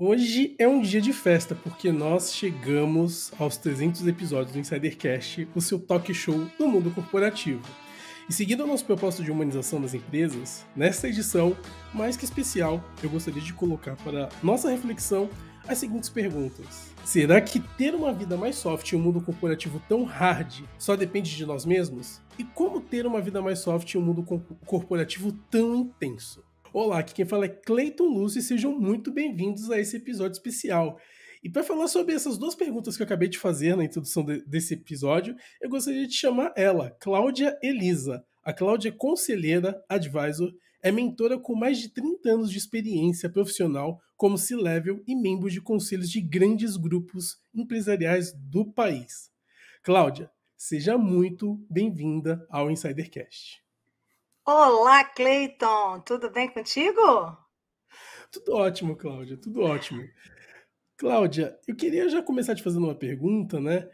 Hoje é um dia de festa, porque nós chegamos aos 300 episódios do Insidercast, o seu talk show do mundo corporativo. E seguindo o nosso propósito de humanização das empresas, nesta edição, mais que especial, eu gostaria de colocar para nossa reflexão as seguintes perguntas. Será que ter uma vida mais soft em um mundo corporativo tão hard só depende de nós mesmos? E como ter uma vida mais soft em um mundo corporativo tão intenso? Olá, aqui quem fala é Cleiton Lúcio e sejam muito bem-vindos a esse episódio especial. E para falar sobre essas duas perguntas que eu acabei de fazer na introdução de, desse episódio, eu gostaria de chamar ela, Cláudia Elisa. A Cláudia é conselheira, advisor, é mentora com mais de 30 anos de experiência profissional como C-Level e membro de conselhos de grandes grupos empresariais do país. Cláudia, seja muito bem-vinda ao Insidercast. Olá, Cleiton! Tudo bem contigo? Tudo ótimo, Cláudia, tudo ótimo. Cláudia, eu queria já começar te fazendo uma pergunta, né?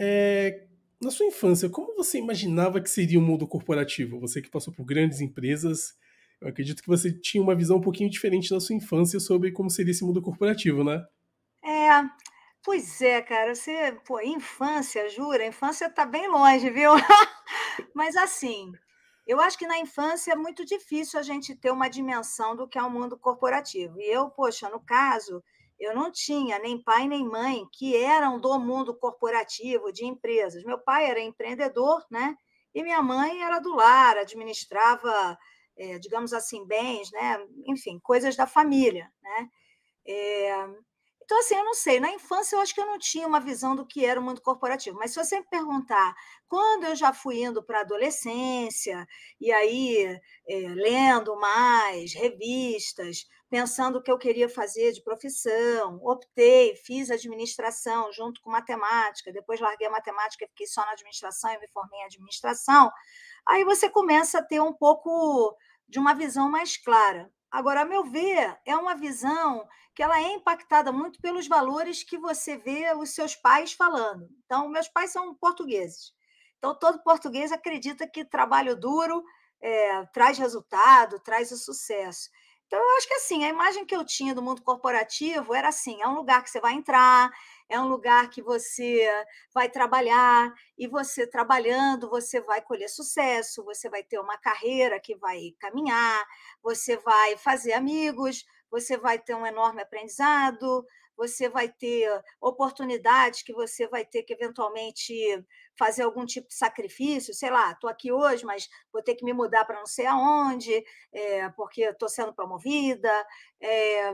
É, na sua infância, como você imaginava que seria o mundo corporativo? Você que passou por grandes empresas, eu acredito que você tinha uma visão um pouquinho diferente na sua infância sobre como seria esse mundo corporativo, né? É, pois é, cara. Você, pô, infância, jura? infância tá bem longe, viu? Mas assim, eu acho que na infância é muito difícil a gente ter uma dimensão do que é o um mundo corporativo. E eu, poxa, no caso, eu não tinha nem pai nem mãe que eram do mundo corporativo, de empresas. Meu pai era empreendedor, né? E minha mãe era do lar, administrava, é, digamos assim, bens, né? Enfim, coisas da família, né? É, então, assim, eu não sei. Na infância, eu acho que eu não tinha uma visão do que era o mundo corporativo. Mas se você me perguntar quando eu já fui indo para a adolescência, e aí é, lendo mais revistas, pensando o que eu queria fazer de profissão, optei, fiz administração junto com matemática, depois larguei a matemática e fiquei só na administração e me formei em administração. Aí você começa a ter um pouco de uma visão mais clara. Agora, a meu ver, é uma visão que ela é impactada muito pelos valores que você vê os seus pais falando. Então, meus pais são portugueses. Então, todo português acredita que trabalho duro é, traz resultado, traz o sucesso. Então, eu acho que assim, a imagem que eu tinha do mundo corporativo era assim: é um lugar que você vai entrar, é um lugar que você vai trabalhar, e você trabalhando, você vai colher sucesso, você vai ter uma carreira que vai caminhar, você vai fazer amigos, você vai ter um enorme aprendizado, você vai ter oportunidades que você vai ter que eventualmente fazer algum tipo de sacrifício, sei lá, estou aqui hoje, mas vou ter que me mudar para não sei aonde, é, porque estou sendo promovida. É,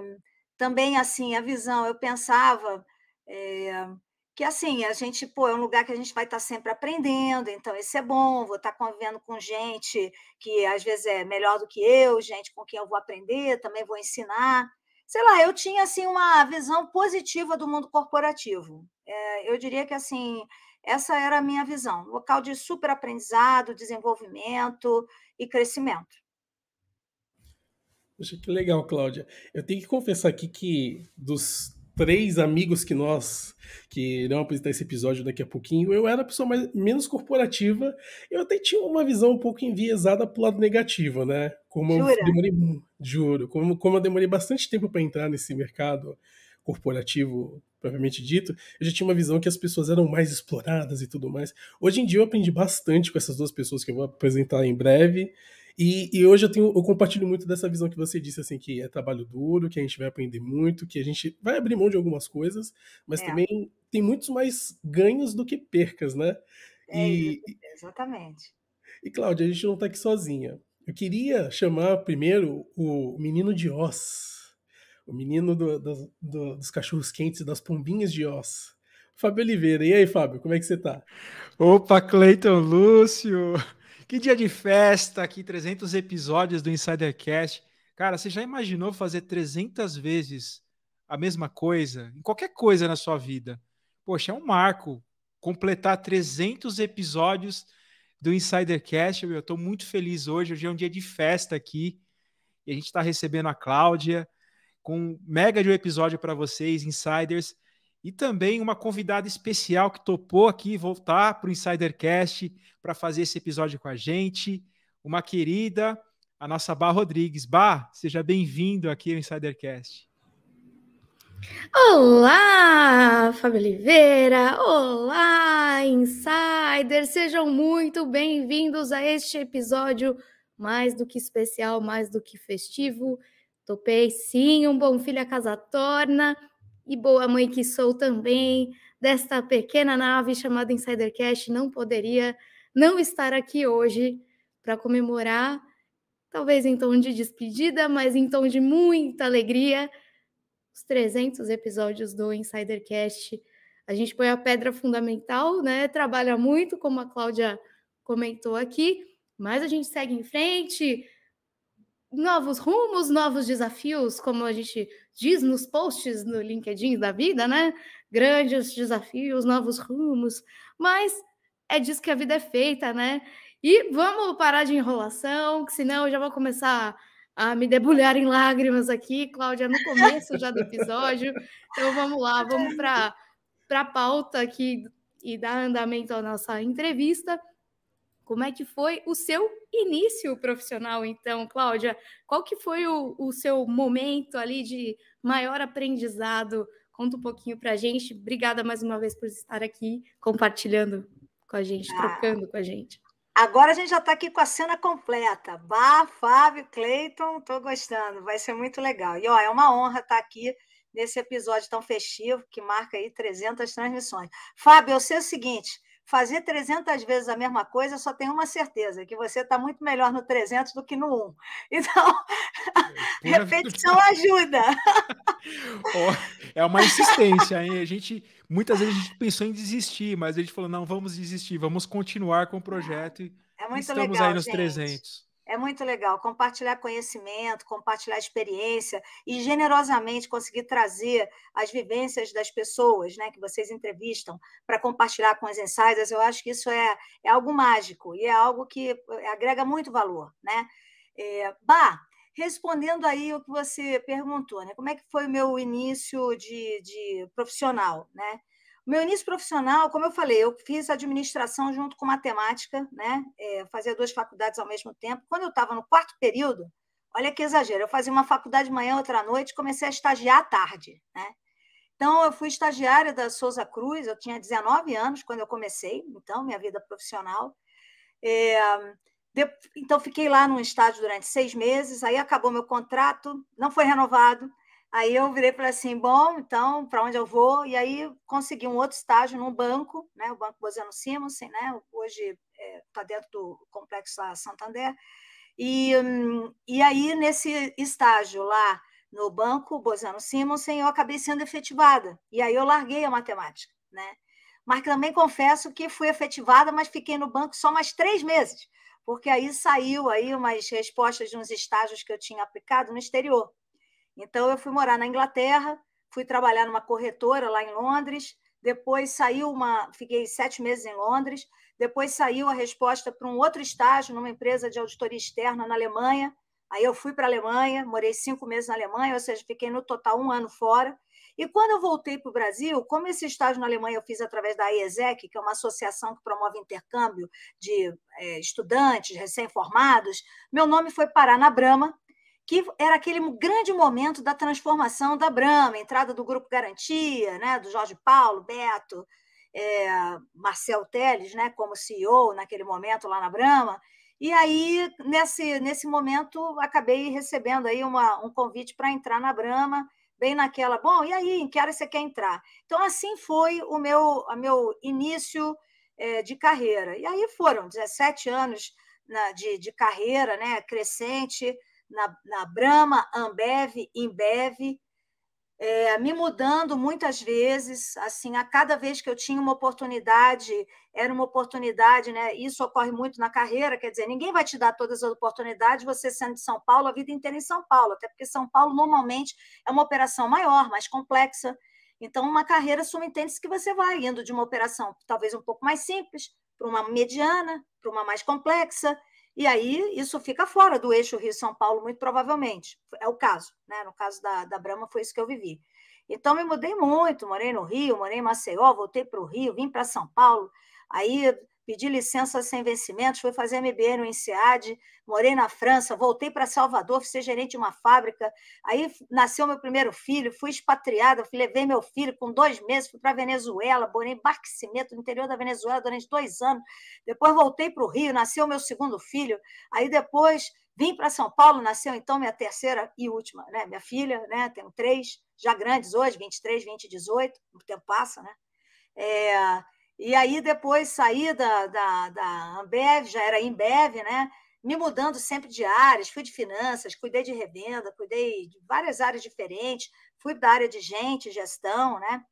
também, assim, a visão, eu pensava. É, que assim, a gente, pô, é um lugar que a gente vai estar tá sempre aprendendo, então esse é bom, vou estar tá convivendo com gente que às vezes é melhor do que eu, gente com quem eu vou aprender, também vou ensinar. Sei lá, eu tinha assim uma visão positiva do mundo corporativo. É, eu diria que assim, essa era a minha visão, local de superaprendizado, desenvolvimento e crescimento. Poxa, que legal, Cláudia. Eu tenho que confessar aqui que dos três amigos que nós que irão apresentar esse episódio daqui a pouquinho, eu era a pessoa mais, menos corporativa, eu até tinha uma visão um pouco enviesada pro lado negativo, né? Como Jura? eu demorei, juro, como, como eu demorei bastante tempo para entrar nesse mercado corporativo propriamente dito, eu já tinha uma visão que as pessoas eram mais exploradas e tudo mais. Hoje em dia eu aprendi bastante com essas duas pessoas que eu vou apresentar em breve. E, e hoje eu, tenho, eu compartilho muito dessa visão que você disse, assim, que é trabalho duro, que a gente vai aprender muito, que a gente vai abrir mão de algumas coisas, mas é. também tem muitos mais ganhos do que percas, né? É, e, exatamente. E, Cláudia, a gente não está aqui sozinha. Eu queria chamar primeiro o menino de Oz, o menino do, do, do, dos cachorros quentes e das pombinhas de Oz. Fábio Oliveira. E aí, Fábio, como é que você tá? Opa, Cleiton Lúcio, que dia de festa aqui, 300 episódios do Insidercast. Cara, você já imaginou fazer 300 vezes a mesma coisa? Em qualquer coisa na sua vida. Poxa, é um marco completar 300 episódios do Insidercast. Eu estou muito feliz hoje. Hoje é um dia de festa aqui. E a gente está recebendo a Cláudia com mega de um episódio para vocês, Insiders e também uma convidada especial que topou aqui voltar para o Insidercast para fazer esse episódio com a gente, uma querida, a nossa Bar Rodrigues. Bar, seja bem-vindo aqui ao Insidercast. Olá, Fábio Oliveira! Olá, Insider! Sejam muito bem-vindos a este episódio mais do que especial, mais do que festivo. Topei sim, um bom filho a casa torna e boa mãe que sou também, desta pequena nave chamada Insidercast, não poderia não estar aqui hoje para comemorar, talvez em tom de despedida, mas em tom de muita alegria, os 300 episódios do Insidercast. A gente põe a pedra fundamental, né? Trabalha muito, como a Cláudia comentou aqui, mas a gente segue em frente, novos rumos, novos desafios, como a gente diz nos posts no LinkedIn da vida, né? Grandes desafios, novos rumos, mas é disso que a vida é feita, né? E vamos parar de enrolação, que senão eu já vou começar a me debulhar em lágrimas aqui, Cláudia, no começo já do episódio. Então vamos lá, vamos para a pauta aqui e dar andamento à nossa entrevista. Como é que foi o seu início profissional, então, Cláudia? Qual que foi o, o seu momento ali de maior aprendizado? Conta um pouquinho para a gente. Obrigada mais uma vez por estar aqui compartilhando com a gente, ah. trocando com a gente. Agora a gente já está aqui com a cena completa. Bah, Fábio, Cleiton, estou gostando, vai ser muito legal. E ó, é uma honra estar tá aqui nesse episódio tão festivo que marca aí 300 transmissões. Fábio, eu sei o seguinte, fazer 300 vezes a mesma coisa, só tem uma certeza, que você está muito melhor no 300 do que no 1. Então, repetição vida. ajuda. é uma insistência, hein? A gente, muitas vezes a gente pensou em desistir, mas a gente falou, não, vamos desistir, vamos continuar com o projeto. É muito Estamos legal, aí nos gente. 300. É muito legal compartilhar conhecimento, compartilhar experiência e generosamente conseguir trazer as vivências das pessoas né, que vocês entrevistam para compartilhar com os insiders. Eu acho que isso é, é algo mágico e é algo que eh, agrega muito valor. Né? É, eh, bah, respondendo aí o que você perguntou, né, como é que foi o meu início de, de profissional? Né? Meu início profissional, como eu falei, eu fiz administração junto com matemática, né? É, fazia duas faculdades ao mesmo tempo. Quando eu estava no quarto período, olha que exagero, eu fazia uma faculdade de manhã, outra à noite, comecei a estagiar à tarde, né? Então, eu fui estagiária da Souza Cruz, eu tinha 19 anos quando eu comecei, então, minha vida profissional. É, de, então, fiquei lá num estágio durante seis meses, aí acabou meu contrato, não foi renovado, Aí eu virei para assim, bom, então para onde eu vou? E aí consegui um outro estágio num banco, né? O Banco Bozano Simonsen, né? Hoje está é, tá dentro do complexo lá Santander. E, e aí nesse estágio lá no banco Bozano Simonsen, eu acabei sendo efetivada. E aí eu larguei a matemática, né? Mas também confesso que fui efetivada, mas fiquei no banco só mais três meses, porque aí saiu aí umas respostas de uns estágios que eu tinha aplicado no exterior, então, eu fui morar na Inglaterra, fui trabalhar numa corretora lá em Londres, depois saiu uma. Fiquei sete meses em Londres, depois saiu a resposta para um outro estágio numa empresa de auditoria externa na Alemanha. Aí eu fui para a Alemanha, morei cinco meses na Alemanha, ou seja, fiquei no total um ano fora. E quando eu voltei para o Brasil, como esse estágio na Alemanha eu fiz através da IESEC, que é uma associação que promove intercâmbio de é, estudantes recém-formados, meu nome foi parar na Brahma que era aquele grande momento da transformação da Brahma, entrada do Grupo Garantia, né, do Jorge Paulo, Beto, é, Marcel Teles, né, como CEO naquele momento lá na Brahma. E aí, nesse, nesse momento, acabei recebendo aí uma, um convite para entrar na Brahma, bem naquela, bom, e aí, em que hora você quer entrar? Então, assim foi o meu, o meu início é, de carreira. E aí foram 17 anos na, né, de, de carreira, né, crescente, na, na Brahma, Ambev, Embev, é, me mudando muitas vezes, assim, a cada vez que eu tinha uma oportunidade, era uma oportunidade, né? Isso ocorre muito na carreira, quer dizer, ninguém vai te dar todas as oportunidades, você sendo de São Paulo, a vida inteira em São Paulo, até porque São Paulo normalmente é uma operação maior, mais complexa. Então, uma carreira subentende-se que você vai indo de uma operação talvez um pouco mais simples para uma mediana, para uma mais complexa, e aí isso fica fora do eixo Rio-São Paulo, muito provavelmente. É o caso, né? No caso da, da Brahma, foi isso que eu vivi. Então, me mudei muito, morei no Rio, morei em Maceió, voltei para o Rio, vim para São Paulo. Aí pedi licença sem vencimentos, fui fazer MBA no INSEAD, morei na França, voltei para Salvador, fui ser gerente de uma fábrica, aí nasceu meu primeiro filho, fui expatriada, levei meu filho com dois meses, fui para Venezuela, morei em Barquisimeto, no interior da Venezuela, durante dois anos, depois voltei para o Rio, nasceu meu segundo filho, aí depois vim para São Paulo, nasceu então minha terceira e última, né? minha filha, né? tenho três, já grandes hoje, 23, 20, 18, o tempo passa, né? É, e aí depois saí da, da, da Ambev, já era Embev, né? me mudando sempre de áreas, fui de finanças, cuidei de revenda, cuidei de várias áreas diferentes, fui da área de gente, gestão, né?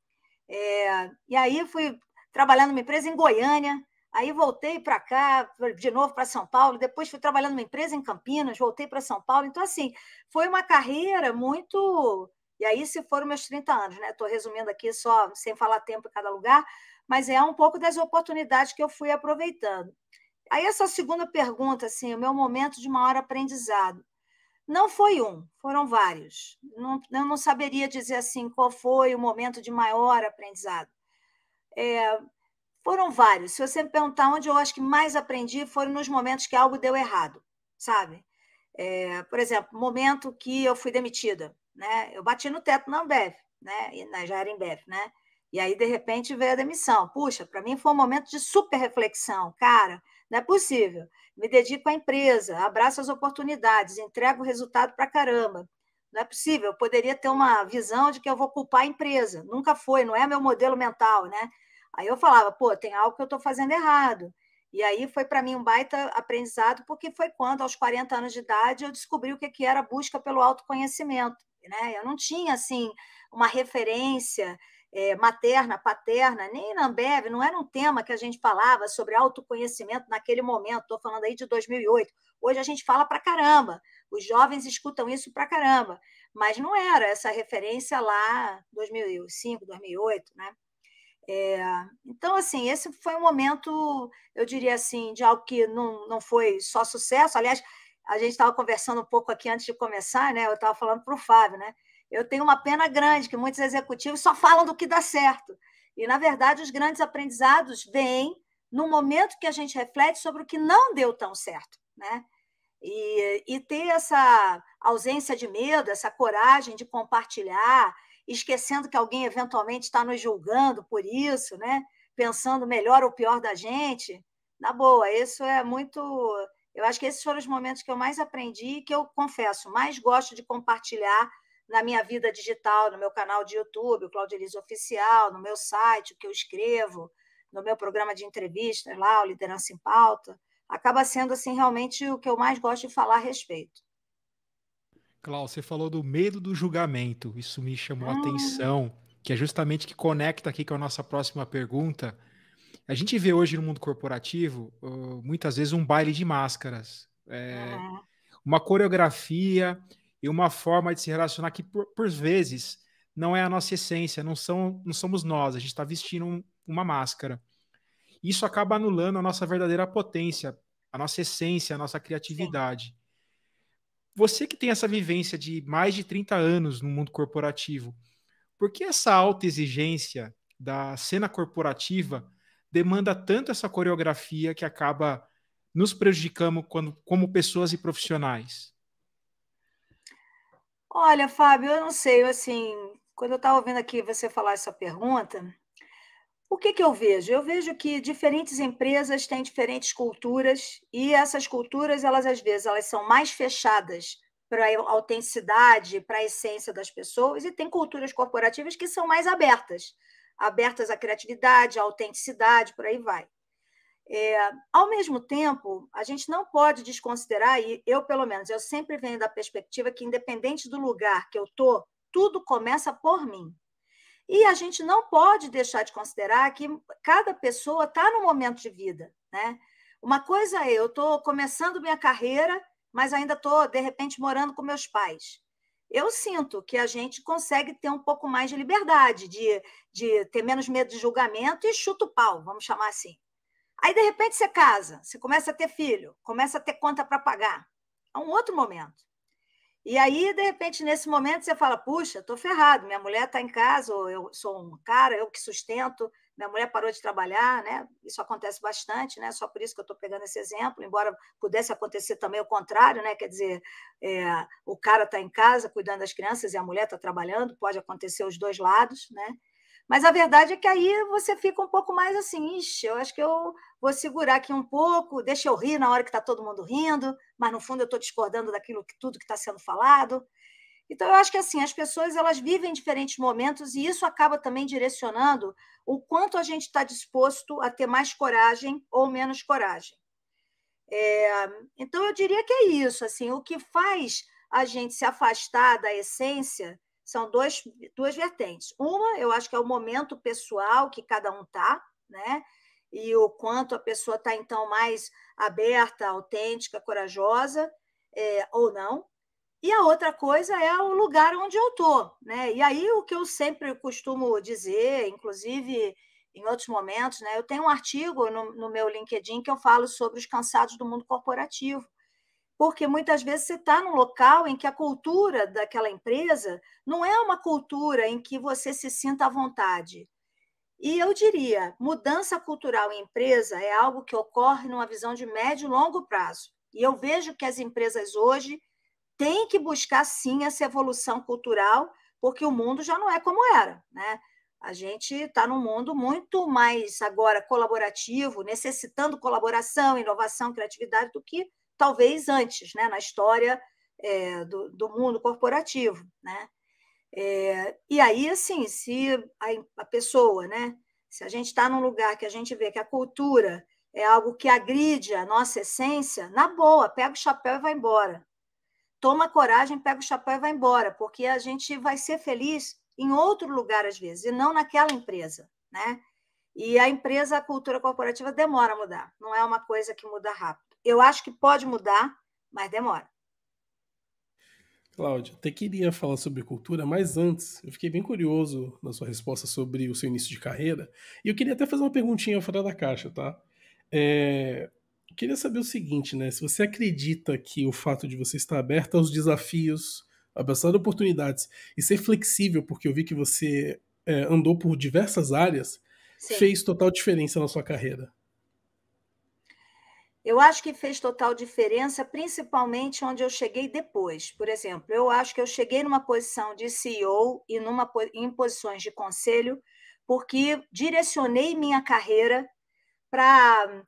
É, e aí fui trabalhando numa empresa em Goiânia, aí voltei para cá, de novo para São Paulo, depois fui trabalhando numa empresa em Campinas, voltei para São Paulo. Então, assim, foi uma carreira muito. E aí se foram meus 30 anos, né? Estou resumindo aqui só, sem falar tempo em cada lugar, mas é um pouco das oportunidades que eu fui aproveitando. Aí essa segunda pergunta, assim, o meu momento de maior aprendizado. Não foi um, foram vários. Não, eu não saberia dizer assim qual foi o momento de maior aprendizado. É, foram vários. Se você me perguntar onde eu acho que mais aprendi, foram nos momentos que algo deu errado, sabe? É, por exemplo, momento que eu fui demitida, né? Eu bati no teto na Ambev, né? né já era em Ambev, né? E aí, de repente, veio a demissão. Puxa, para mim foi um momento de super reflexão. Cara, não é possível. Me dedico à empresa, abraço as oportunidades, entrego o resultado para caramba. Não é possível. Eu poderia ter uma visão de que eu vou culpar a empresa. Nunca foi, não é meu modelo mental, né? Aí eu falava, pô, tem algo que eu estou fazendo errado. E aí foi para mim um baita aprendizado, porque foi quando, aos 40 anos de idade, eu descobri o que era a busca pelo autoconhecimento. Né? Eu não tinha assim uma referência é, materna, paterna, nem na Ambev, não era um tema que a gente falava sobre autoconhecimento naquele momento, estou falando aí de 2008. Hoje a gente fala para caramba, os jovens escutam isso para caramba, mas não era essa referência lá 2005, 2008, né? É, então, assim, esse foi um momento, eu diria assim, de algo que não, não foi só sucesso. Aliás, a gente estava conversando um pouco aqui antes de começar, né? Eu estava falando para o Fábio, né? Eu tenho uma pena grande que muitos executivos só falam do que dá certo. E, na verdade, os grandes aprendizados vêm no momento que a gente reflete sobre o que não deu tão certo. Né? E, e ter essa ausência de medo, essa coragem de compartilhar, esquecendo que alguém eventualmente está nos julgando por isso, né? pensando melhor ou pior da gente. Na boa, isso é muito eu acho que esses foram os momentos que eu mais aprendi e que eu confesso, mais gosto de compartilhar na minha vida digital, no meu canal de YouTube, o Claudio Elise Oficial, no meu site, o que eu escrevo, no meu programa de entrevista lá, o Liderança em Pauta, acaba sendo assim realmente o que eu mais gosto de falar a respeito. Cláudio, você falou do medo do julgamento, isso me chamou hum. a ah. atenção, que é justamente que conecta aqui com a nossa próxima pergunta. A gente vê hoje no mundo corporativo muitas vezes um baile de máscaras, é, uhum. uma coreografia e uma forma de se relacionar que, por, por vezes, não é a nossa essência, não, são, não somos nós, a gente está vestindo um, uma máscara. Isso acaba anulando a nossa verdadeira potência, a nossa essência, a nossa criatividade. Você que tem essa vivência de mais de 30 anos no mundo corporativo, por que essa alta exigência da cena corporativa demanda tanto essa coreografia que acaba nos prejudicando quando, como pessoas e profissionais? Olha, Fábio, eu não sei, eu, assim, quando eu estava ouvindo aqui você falar essa pergunta, o que, que eu vejo? Eu vejo que diferentes empresas têm diferentes culturas e essas culturas, elas às vezes, elas são mais fechadas para a autenticidade, para a essência das pessoas e tem culturas corporativas que são mais abertas, abertas à criatividade, à autenticidade, por aí vai. É, ao mesmo tempo, a gente não pode desconsiderar, e eu, pelo menos, eu sempre venho da perspectiva que, independente do lugar que eu estou, tudo começa por mim. E a gente não pode deixar de considerar que cada pessoa está no momento de vida. Né? Uma coisa é, eu estou começando minha carreira, mas ainda estou, de repente, morando com meus pais. Eu sinto que a gente consegue ter um pouco mais de liberdade, de, de ter menos medo de julgamento e chuta o pau, vamos chamar assim. Aí, de repente, você casa, você começa a ter filho, começa a ter conta para pagar. É um outro momento. E aí, de repente, nesse momento, você fala: puxa, estou ferrado, minha mulher está em casa, ou eu sou um cara, eu que sustento, minha mulher parou de trabalhar, né? Isso acontece bastante, né? Só por isso que eu estou pegando esse exemplo, embora pudesse acontecer também o contrário, né? Quer dizer, é, o cara está em casa cuidando das crianças e a mulher está trabalhando, pode acontecer os dois lados, né? Mas a verdade é que aí você fica um pouco mais assim, ixi, eu acho que eu vou segurar aqui um pouco, deixa eu rir na hora que está todo mundo rindo, mas no fundo eu estou discordando daquilo que tudo que está sendo falado. Então eu acho que assim as pessoas elas vivem diferentes momentos e isso acaba também direcionando o quanto a gente está disposto a ter mais coragem ou menos coragem. É, então eu diria que é isso assim o que faz a gente se afastar da essência são dois, duas vertentes. Uma, eu acho que é o momento pessoal que cada um está, né? E o quanto a pessoa está, então, mais aberta, autêntica, corajosa é, ou não. E a outra coisa é o lugar onde eu estou, né? E aí o que eu sempre costumo dizer, inclusive em outros momentos, né? Eu tenho um artigo no, no meu LinkedIn que eu falo sobre os cansados do mundo corporativo porque muitas vezes você está num local em que a cultura daquela empresa não é uma cultura em que você se sinta à vontade. E eu diria, mudança cultural em empresa é algo que ocorre numa visão de médio e longo prazo. E eu vejo que as empresas hoje têm que buscar sim essa evolução cultural, porque o mundo já não é como era, né? A gente está num mundo muito mais agora colaborativo, necessitando colaboração, inovação, criatividade do que talvez antes, né, na história é, do, do, mundo corporativo, né? É, e aí, assim, se a, a, pessoa, né, se a gente está num lugar que a gente vê que a cultura é algo que agride a nossa essência, na boa, pega o chapéu e vai embora. Toma coragem, pega o chapéu e vai embora, porque a gente vai ser feliz em outro lugar às vezes, e não naquela empresa, né? E a empresa, a cultura corporativa demora a mudar, não é uma coisa que muda rápido eu acho que pode mudar, mas demora. Cláudia, até queria falar sobre cultura, mas antes, eu fiquei bem curioso na sua resposta sobre o seu início de carreira, e eu queria até fazer uma perguntinha fora da caixa, tá? É, eu queria saber o seguinte, né? Se você acredita que o fato de você estar aberta aos desafios, abraçar oportunidades e ser flexível, porque eu vi que você é, andou por diversas áreas, Sim. fez total diferença na sua carreira. Eu acho que fez total diferença, principalmente onde eu cheguei depois. Por exemplo, eu acho que eu cheguei numa posição de CEO e numa, em posições de conselho, porque direcionei minha carreira para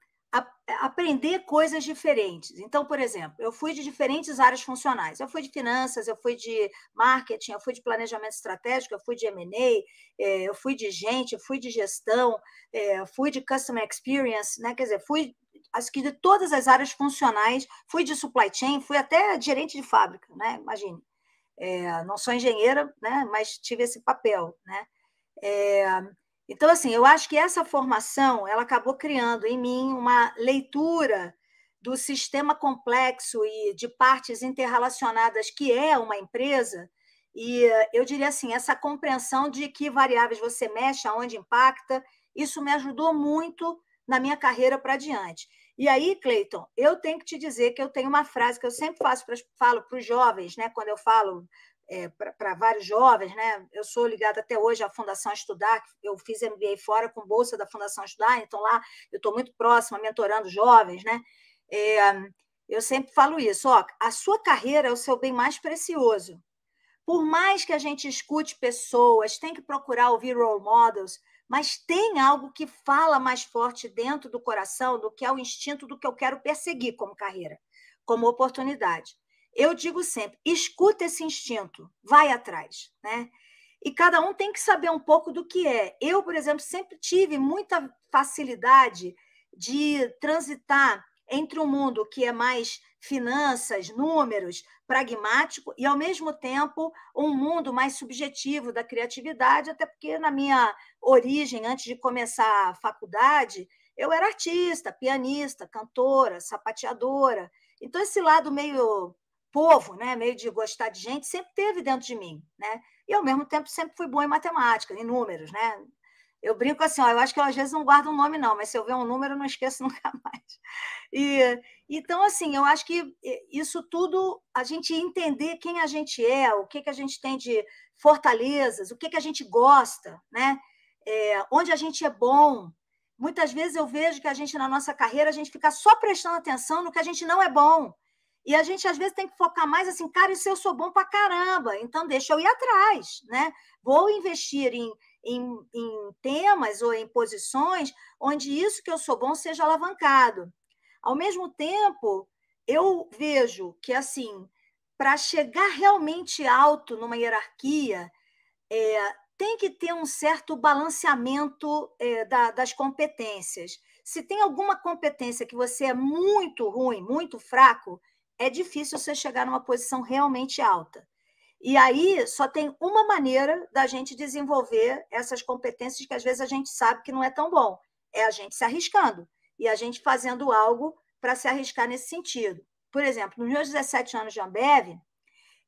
aprender coisas diferentes. Então, por exemplo, eu fui de diferentes áreas funcionais. Eu fui de finanças, eu fui de marketing, eu fui de planejamento estratégico, eu fui de M&A, é, eu fui de gente, eu fui de gestão, é, eu fui de customer experience, né? Quer dizer, fui acho que de todas as áreas funcionais, fui de supply chain, fui até gerente de fábrica, né? Imagine. É, não sou engenheira, né? Mas tive esse papel, né? É, então, assim, eu acho que essa formação ela acabou criando em mim uma leitura do sistema complexo e de partes interrelacionadas que é uma empresa. E eu diria assim, essa compreensão de que variáveis você mexe, aonde impacta, isso me ajudou muito na minha carreira para diante. E aí, Cleiton, eu tenho que te dizer que eu tenho uma frase que eu sempre faço pra, falo para os jovens, né? Quando eu falo é, para vários jovens, né? Eu sou ligada até hoje à Fundação Estudar, eu fiz MBA fora com bolsa da Fundação Estudar, então lá eu estou muito próxima, mentorando jovens, né? É, eu sempre falo isso, ó, a sua carreira é o seu bem mais precioso. Por mais que a gente escute pessoas, tem que procurar ouvir role models, mas tem algo que fala mais forte dentro do coração do que é o instinto do que eu quero perseguir como carreira, como oportunidade. Eu digo sempre, escuta esse instinto, vai atrás, né? E cada um tem que saber um pouco do que é. Eu, por exemplo, sempre tive muita facilidade de transitar entre um mundo que é mais finanças, números, pragmático e, ao mesmo tempo, um mundo mais subjetivo da criatividade, até porque na minha origem, antes de começar a faculdade, eu era artista, pianista, cantora, sapateadora. Então, esse lado meio povo, né, meio de gostar de gente, sempre teve dentro de mim. Né? E, ao mesmo tempo, sempre fui boa em matemática, em números. Né? Eu brinco assim, ó, eu acho que eu às vezes não guardo um nome, não, mas se eu ver um número, eu não esqueço nunca mais. E, então, assim, eu acho que eh, isso tudo, a gente entender quem a gente é, o que, que a gente tem de fortalezas, o que, que a gente gosta, né? É, onde a gente é bom. Muitas vezes eu vejo que a gente, na nossa carreira, a gente fica só prestando atenção no que a gente não é bom. E a gente, às vezes, tem que focar mais assim, cara, isso eu sou bom pra caramba, então deixa eu ir atrás, né? Vou investir em, em, em temas ou em posições onde isso que eu sou bom seja alavancado. Ao mesmo tempo, eu vejo que, assim, para chegar realmente alto numa hierarquia, é, tem que ter um certo balanceamento é, da, das competências. Se tem alguma competência que você é muito ruim, muito fraco, é difícil você chegar numa posição realmente alta. E aí só tem uma maneira da gente desenvolver essas competências que às vezes a gente sabe que não é tão bom, é a gente se arriscando e a gente fazendo algo para se arriscar nesse sentido. Por exemplo, nos meus 17 anos de Ambev,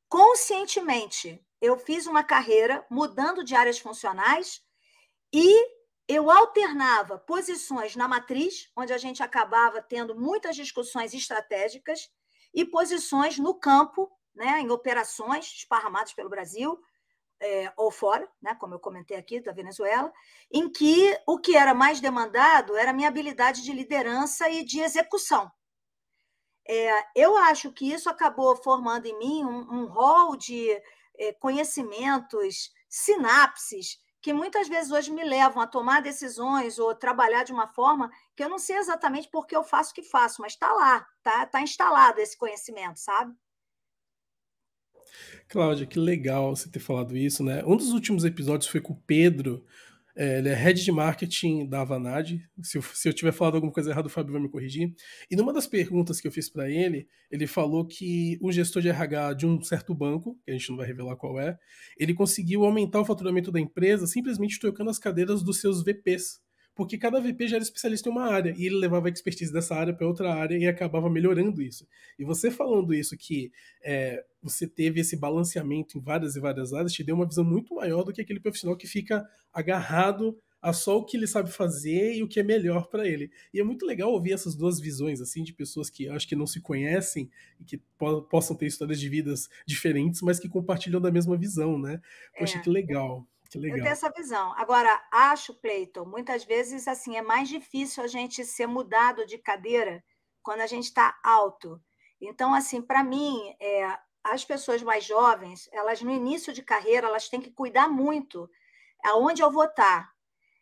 conscientemente, eu fiz uma carreira mudando de áreas funcionais e eu alternava posições na matriz, onde a gente acabava tendo muitas discussões estratégicas, e posições no campo, né, em operações esparramadas pelo Brasil, é, ou fora, né, como eu comentei aqui, da Venezuela, em que o que era mais demandado era a minha habilidade de liderança e de execução. É, eu acho que isso acabou formando em mim um, um rol de é, conhecimentos, sinapses, que muitas vezes hoje me levam a tomar decisões ou trabalhar de uma forma que eu não sei exatamente por que eu faço o que faço, mas está lá, está tá instalado esse conhecimento, sabe? Cláudia, que legal você ter falado isso, né? Um dos últimos episódios foi com o Pedro, é, ele é head de marketing da Avanade. Se, se eu, tiver falado alguma coisa errada, o Fábio vai me corrigir. E numa das perguntas que eu fiz para ele, ele falou que o gestor de RH de um certo banco, que a gente não vai revelar qual é, ele conseguiu aumentar o faturamento da empresa simplesmente trocando as cadeiras dos seus VPs porque cada VP já era especialista em uma área e ele levava a expertise dessa área para outra área e acabava melhorando isso. E você falando isso, que é, você teve esse balanceamento em várias e várias áreas, te deu uma visão muito maior do que aquele profissional que fica agarrado a só o que ele sabe fazer e o que é melhor para ele. E é muito legal ouvir essas duas visões, assim, de pessoas que acho que não se conhecem e que po possam ter histórias de vidas diferentes, mas que compartilham da mesma visão, né? Poxa, é. que legal. Eu tenho essa visão. Agora, acho, Cleiton, muitas vezes assim é mais difícil a gente ser mudado de cadeira quando a gente está alto. Então, assim, para mim, é, as pessoas mais jovens, elas no início de carreira, elas têm que cuidar muito aonde eu vou estar. Tá.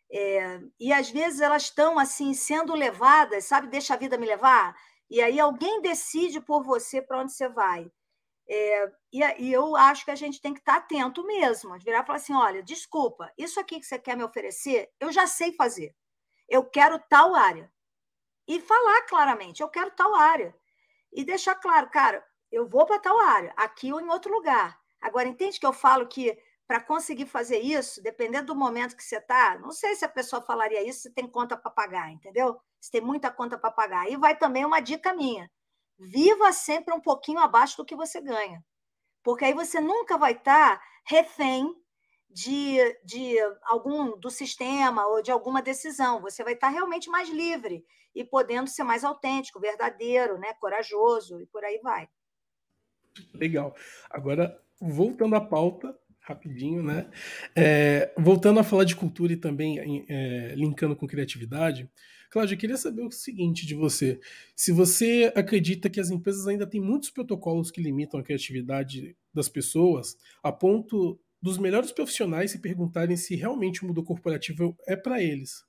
É, e às vezes elas estão assim sendo levadas, sabe? Deixa a vida me levar. E aí alguém decide por você para onde você vai. É, e, e, eu acho que a gente tem que estar tá atento mesmo, virar e falar assim: olha, desculpa, isso aqui que você quer me oferecer, eu já sei fazer. Eu quero tal área. E falar claramente: eu quero tal área. E deixar claro, cara, eu vou para tal área, aqui ou em outro lugar. Agora, entende que eu falo que para conseguir fazer isso, dependendo do momento que você está, não sei se a pessoa falaria isso se tem conta para pagar, entendeu? Se tem muita conta para pagar. E vai também uma dica minha Viva sempre um pouquinho abaixo do que você ganha. Porque aí você nunca vai estar tá refém de, de algum do sistema ou de alguma decisão. Você vai estar tá realmente mais livre e podendo ser mais autêntico, verdadeiro, né? corajoso e por aí vai. Legal. Agora, voltando à pauta, rapidinho, né? É, voltando a falar de cultura e também é, linkando com criatividade, Cláudio, eu queria saber o seguinte de você: se você acredita que as empresas ainda têm muitos protocolos que limitam a criatividade das pessoas, a ponto dos melhores profissionais se perguntarem se realmente o mundo corporativo é para eles?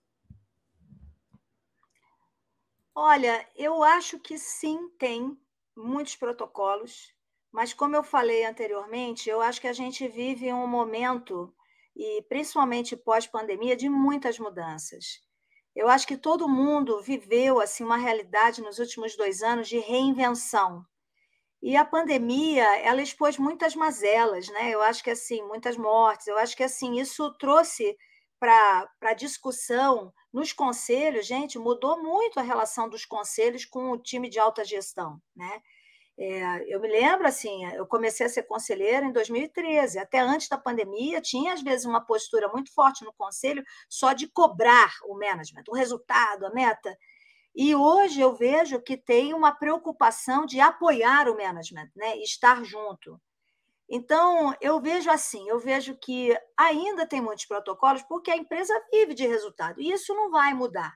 Olha, eu acho que sim, tem muitos protocolos mas, como eu falei anteriormente, eu acho que a gente vive um momento, e principalmente pós-pandemia, de muitas mudanças. Eu acho que todo mundo viveu assim uma realidade nos últimos dois anos de reinvenção. E a pandemia, ela expôs muitas mazelas, né? Eu acho que assim, muitas mortes. Eu acho que assim, isso trouxe para a discussão nos conselhos, gente, mudou muito a relação dos conselhos com o time de alta gestão, né? É, eu me lembro, assim, eu comecei a ser conselheira em 2013, até antes da pandemia, tinha às vezes uma postura muito forte no conselho só de cobrar o management, o resultado, a meta. E hoje eu vejo que tem uma preocupação de apoiar o management, né? estar junto. Então, eu vejo assim, eu vejo que ainda tem muitos protocolos porque a empresa vive de resultado, e isso não vai mudar.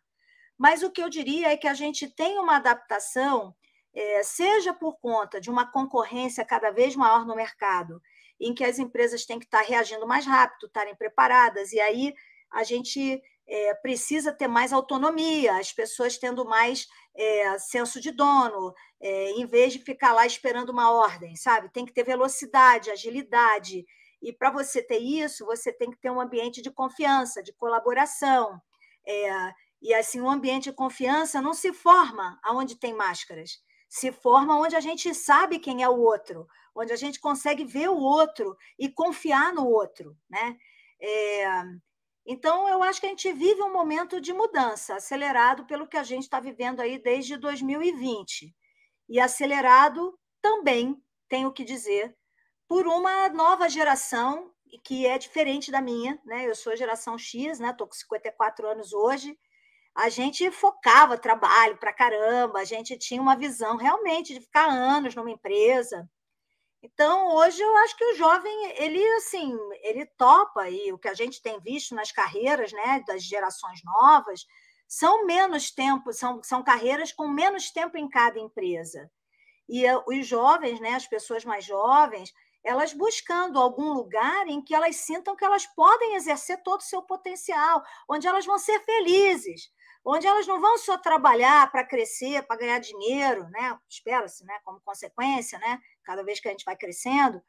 Mas o que eu diria é que a gente tem uma adaptação é, seja por conta de uma concorrência cada vez maior no mercado, em que as empresas têm que estar reagindo mais rápido, estarem preparadas, e aí a gente é, precisa ter mais autonomia, as pessoas tendo mais é, senso de dono, em vez de ficar lá esperando uma ordem, sabe? Tem que ter velocidade, agilidade. E para você ter isso, você tem que ter um ambiente de confiança, de colaboração. e assim, um ambiente de confiança não se forma aonde tem máscaras se forma onde a gente sabe quem é o outro, onde a gente consegue ver o outro e confiar no outro, né? É, então, eu acho que a gente vive um momento de mudança, acelerado pelo que a gente está vivendo aí desde 2020. E acelerado também, tenho que dizer, por uma nova geração que é diferente da minha, né? Eu sou geração X, né? Estou com 54 anos hoje, a gente focava trabalho para caramba, a gente tinha uma visão realmente de ficar anos numa empresa. Então, hoje eu acho que o jovem, ele assim, ele topa e o que a gente tem visto nas carreiras, né, das gerações novas, são menos tempo, são, são carreiras com menos tempo em cada empresa. E eh, os jovens, né, as pessoas mais jovens, elas buscando algum lugar em que elas sintam que elas podem exercer todo o seu potencial, onde elas vão ser felizes onde elas não vão só trabalhar para crescer, para ganhar dinheiro, né? espera-se, né? como consequência, né? cada vez que a gente vai crescendo,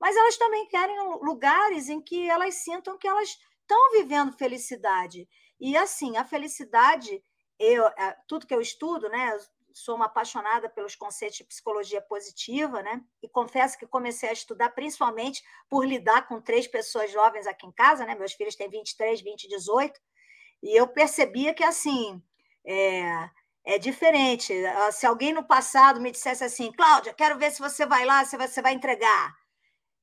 mas elas também querem lugares em que elas sintam que elas estão vivendo felicidade. E assim, a felicidade, eu, é, tudo que eu estudo, né? sou uma apaixonada pelos conceitos de psicologia positiva, né? E confesso que comecei a estudar principalmente por lidar com três pessoas jovens aqui em casa, né? Meus filhos têm 23, 20 e 18. E eu percebia que, assim, é, é diferente. Ah, se alguém no passado me dissesse assim, Cláudia, quero ver se você vai lá, se você vai entregar.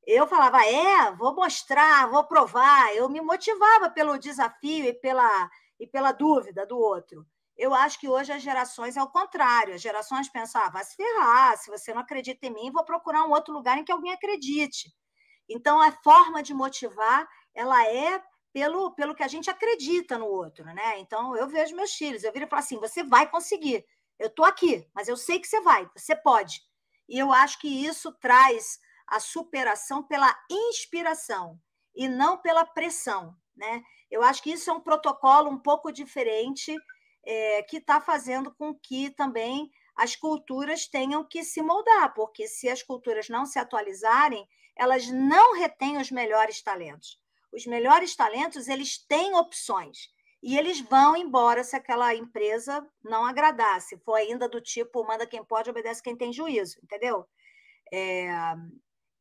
Eu falava, é, vou mostrar, vou provar. Eu me motivava pelo desafio e pela, e pela dúvida do outro. Eu acho que hoje as gerações é o contrário. As gerações pensam, ah, vai se ferrar, se você não acredita em mim, vou procurar um outro lugar em que alguém acredite. Então, a forma de motivar, ela é pelo, pelo que a gente acredita no outro, né? Então, eu vejo meus filhos, eu viro e falo assim: você vai conseguir. Eu estou aqui, mas eu sei que você vai, você pode. E eu acho que isso traz a superação pela inspiração e não pela pressão, né? Eu acho que isso é um protocolo um pouco diferente é, que está fazendo com que também as culturas tenham que se moldar, porque se as culturas não se atualizarem, elas não retêm os melhores talentos. Os melhores talentos, eles têm opções e eles vão embora se aquela empresa não agradar, se for ainda do tipo manda quem pode, obedece quem tem juízo, entendeu? É,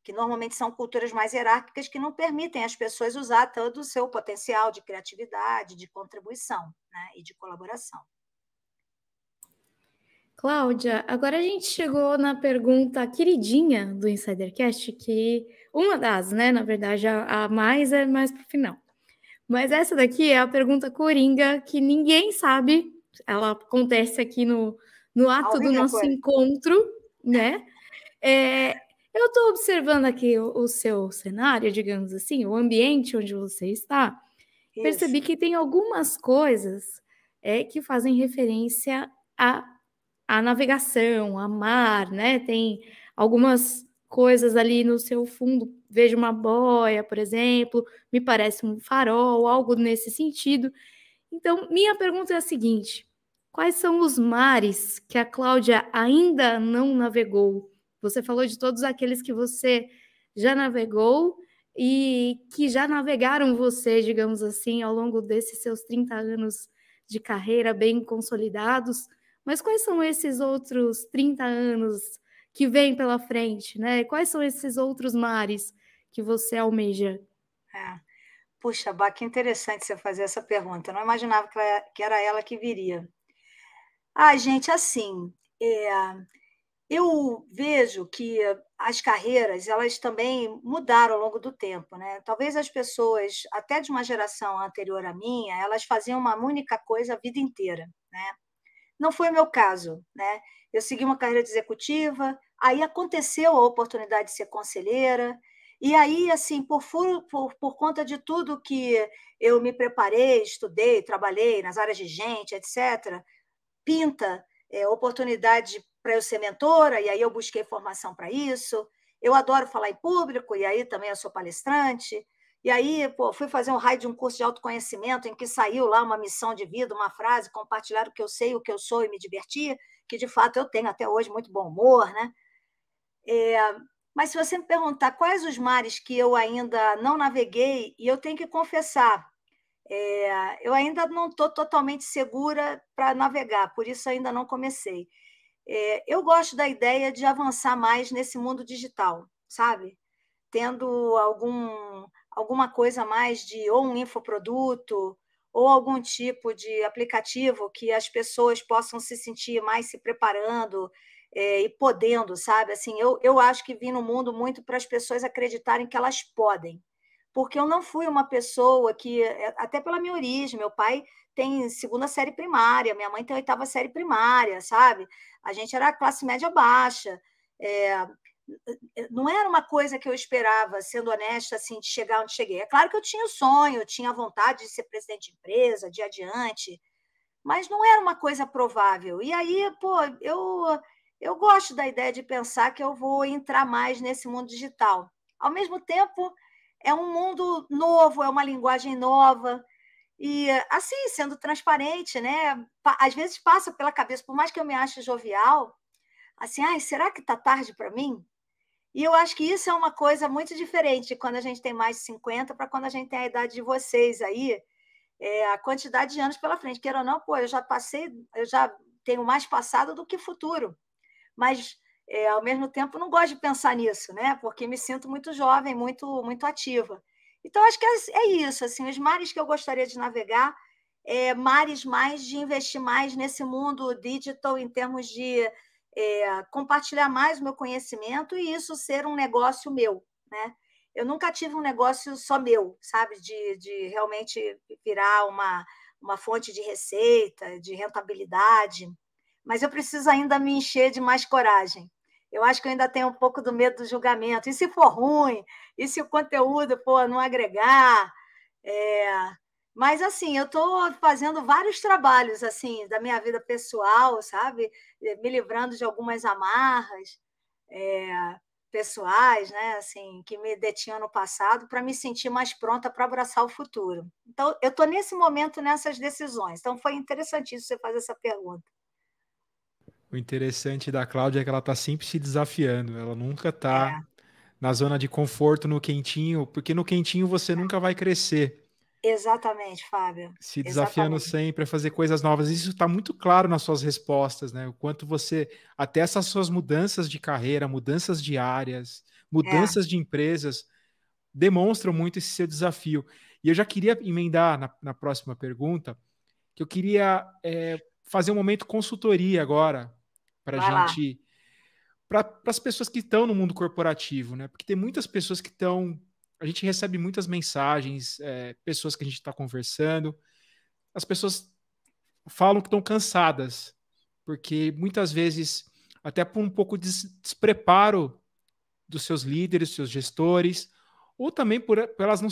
que normalmente são culturas mais hierárquicas que não permitem as pessoas usar todo o seu potencial de criatividade, de contribuição né, e de colaboração. Cláudia, agora a gente chegou na pergunta queridinha do Insidercast, que uma das, né? Na verdade, a, a mais é mais para o final. Mas essa daqui é a pergunta coringa que ninguém sabe. Ela acontece aqui no, no ato Alguém do nosso foi. encontro, né? É, eu estou observando aqui o, o, seu cenário, digamos assim, o ambiente onde você está. Isso. Percebi que tem algumas coisas é, que fazem referência a a navegação, a mar, né? Tem algumas coisas ali no seu fundo, vejo uma boia, por exemplo, me parece um farol, algo nesse sentido. Então, minha pergunta é a seguinte: quais são os mares que a Cláudia ainda não navegou? Você falou de todos aqueles que você já navegou e que já navegaram você, digamos assim, ao longo desses seus 30 anos de carreira bem consolidados. Mas quais são esses outros 30 anos que vêm pela frente, né? Quais são esses outros mares que você almeja? É. Puxa, Bá, que interessante você fazer essa pergunta. Eu não imaginava é, que era ela que viria. Ah, gente, assim, é, eu vejo que as carreiras elas também mudaram ao longo do tempo, né? Talvez as pessoas, até de uma geração anterior à minha, elas faziam uma única coisa a vida inteira, né? Não foi o meu caso, né? Eu segui uma carreira de executiva, aí aconteceu a oportunidade de ser conselheira, e aí, assim, por, por, por conta de tudo que eu me preparei, estudei, trabalhei nas áreas de gente, etc., pinta é, oportunidade para eu ser mentora, e aí eu busquei formação para isso. Eu adoro falar em público, e aí também eu sou palestrante. E aí, pô, fui fazer um raio de um curso de autoconhecimento em que saiu lá uma missão de vida, uma frase, compartilhar o que eu sei, o que eu sou e me divertir, que de fato eu tenho até hoje muito bom humor, né? É, mas se você me perguntar quais os mares que eu ainda não naveguei, e eu tenho que confessar, é, eu ainda não estou totalmente segura para navegar, por isso ainda não comecei. É, eu gosto da ideia de avançar mais nesse mundo digital, sabe? Tendo algum alguma coisa mais de ou um infoproduto ou algum tipo de aplicativo que as pessoas possam se sentir mais se preparando é, e podendo, sabe? Assim, eu, eu acho que vim no mundo muito para as pessoas acreditarem que elas podem. Porque eu não fui uma pessoa que, é, até pela minha origem, meu pai tem segunda série primária, minha mãe tem oitava série primária, sabe? A gente era classe média baixa. É, eh, eh, não era uma coisa que eu esperava, sendo honesta, assim, de chegar onde cheguei. É claro que eu tinha o sonho, eu tinha a vontade de ser presidente de empresa, de adiante, mas não era uma coisa provável. E aí, pô, eu, eu gosto da ideia de pensar que eu vou entrar mais nesse mundo digital. Ao mesmo tempo, é um mundo novo, é uma linguagem nova. E assim, sendo transparente, né? Às vezes passa pela cabeça, por mais que eu me ache jovial, assim, ai, será que está tarde para mim? E eu acho que isso é uma coisa muito diferente de quando a gente tem mais de 50 para quando a gente tem a idade de vocês aí, é, a quantidade de anos pela frente. Queira ou não, pô, eu já passei, eu já tenho mais passado do que futuro. Mas, é, ao mesmo tempo, não gosto de pensar nisso, né? Porque me sinto muito jovem, muito, muito ativa. Então, acho que é, é, isso. Assim, os mares que eu gostaria de navegar, é, mares mais de investir mais nesse mundo digital em termos de é, compartilhar mais o meu conhecimento e isso ser um negócio meu, né? Eu nunca tive um negócio só meu, sabe? De, de realmente virar uma, uma fonte de receita, de rentabilidade, mas eu preciso ainda me encher de mais coragem. Eu acho que eu ainda tenho um pouco do medo do julgamento. E se for ruim? E se o conteúdo for não agregar? É... Mas assim, eu estou fazendo vários trabalhos assim da minha vida pessoal, sabe? Eh, me livrando de algumas amarras é, pessoais, né? Assim, que me detinham no passado para me sentir mais pronta para abraçar o futuro. Então, eu estou nesse momento nessas decisões. Então, foi interessantíssimo você fazer essa pergunta. O interessante da Cláudia é que ela está sempre se desafiando. Ela nunca está é. na zona de conforto, no quentinho, porque no quentinho você é. nunca vai crescer Exatamente, Fábio. Se desafiando Exatamente. sempre a fazer coisas novas. Isso está muito claro nas suas respostas, né? O quanto você, até essas suas mudanças de carreira, mudanças de áreas, mudanças é. de empresas, demonstram muito esse seu desafio. E eu já queria emendar na, na próxima pergunta, que eu queria é, fazer um momento consultoria agora, para a gente. Para as pessoas que estão no mundo corporativo, né? Porque tem muitas pessoas que estão a gente recebe muitas mensagens, é, pessoas que a gente está conversando, as pessoas falam que estão cansadas, porque muitas vezes, até por um pouco de despreparo dos seus líderes, seus gestores, ou também por, por elas não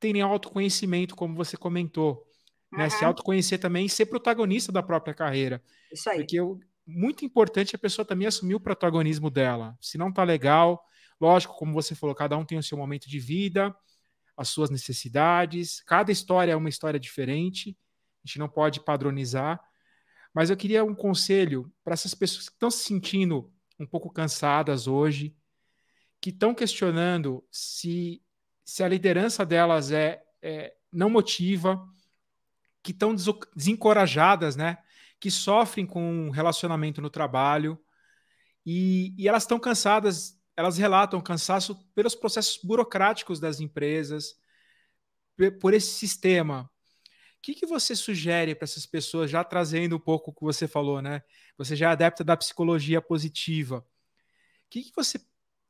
terem autoconhecimento, como você comentou. Uhum. Né? Se autoconhecer também e ser protagonista da própria carreira. Isso aí. Porque é muito importante é a pessoa também assumir o protagonismo dela. Se não está legal, Lógico, como você falou, cada um tem o seu momento de vida, as suas necessidades, cada história é uma história diferente, a gente não pode padronizar. Mas eu queria um conselho para essas pessoas que estão se sentindo um pouco cansadas hoje, que estão questionando se, se a liderança delas é, é não motiva, que estão desencorajadas, né? Que sofrem com um relacionamento no trabalho e, e elas estão cansadas elas relatam cansaço pelos processos burocráticos das empresas, por esse sistema. O que, que você sugere para essas pessoas, já trazendo um pouco o que você falou, né? Você já é adepta da psicologia positiva. O que, que você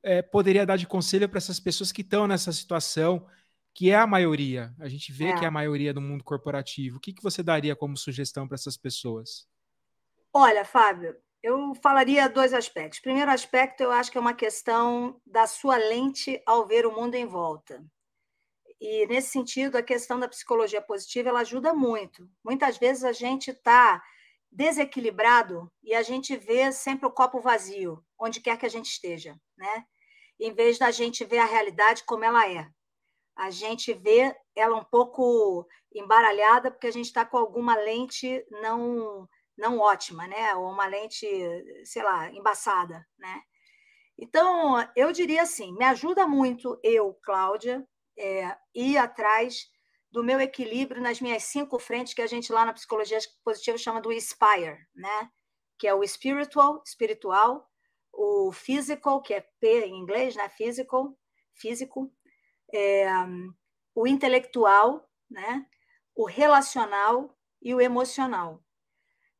é, poderia dar de conselho para essas pessoas que estão nessa situação, que é a maioria? A gente vê é. que é a é. maioria do mundo corporativo. O que, que você daria como sugestão para essas pessoas? Olha, Fábio, eu falaria dois aspectos. Primeiro aspecto, eu acho que é uma questão da sua lente ao ver o mundo em volta. E nesse sentido, a questão da psicologia positiva ela ajuda muito. Muitas vezes a gente está desequilibrado e a gente vê sempre o copo vazio, onde quer que a gente esteja, né? Em vez da gente ver a realidade como ela é, a gente vê ela um pouco embaralhada porque a gente está com alguma lente não não ótima, né? Ou uma lente, sei lá, embaçada, né? Então, eu diria assim, me ajuda muito eu, Cláudia, é, ir atrás do meu equilíbrio nas minhas cinco frentes que a gente lá na psicologia positiva chama do inspire, né? Que é o spiritual, espiritual, o physical, que é P em inglês, né? Physical, físico, é, o intelectual, né? O relacional e o emocional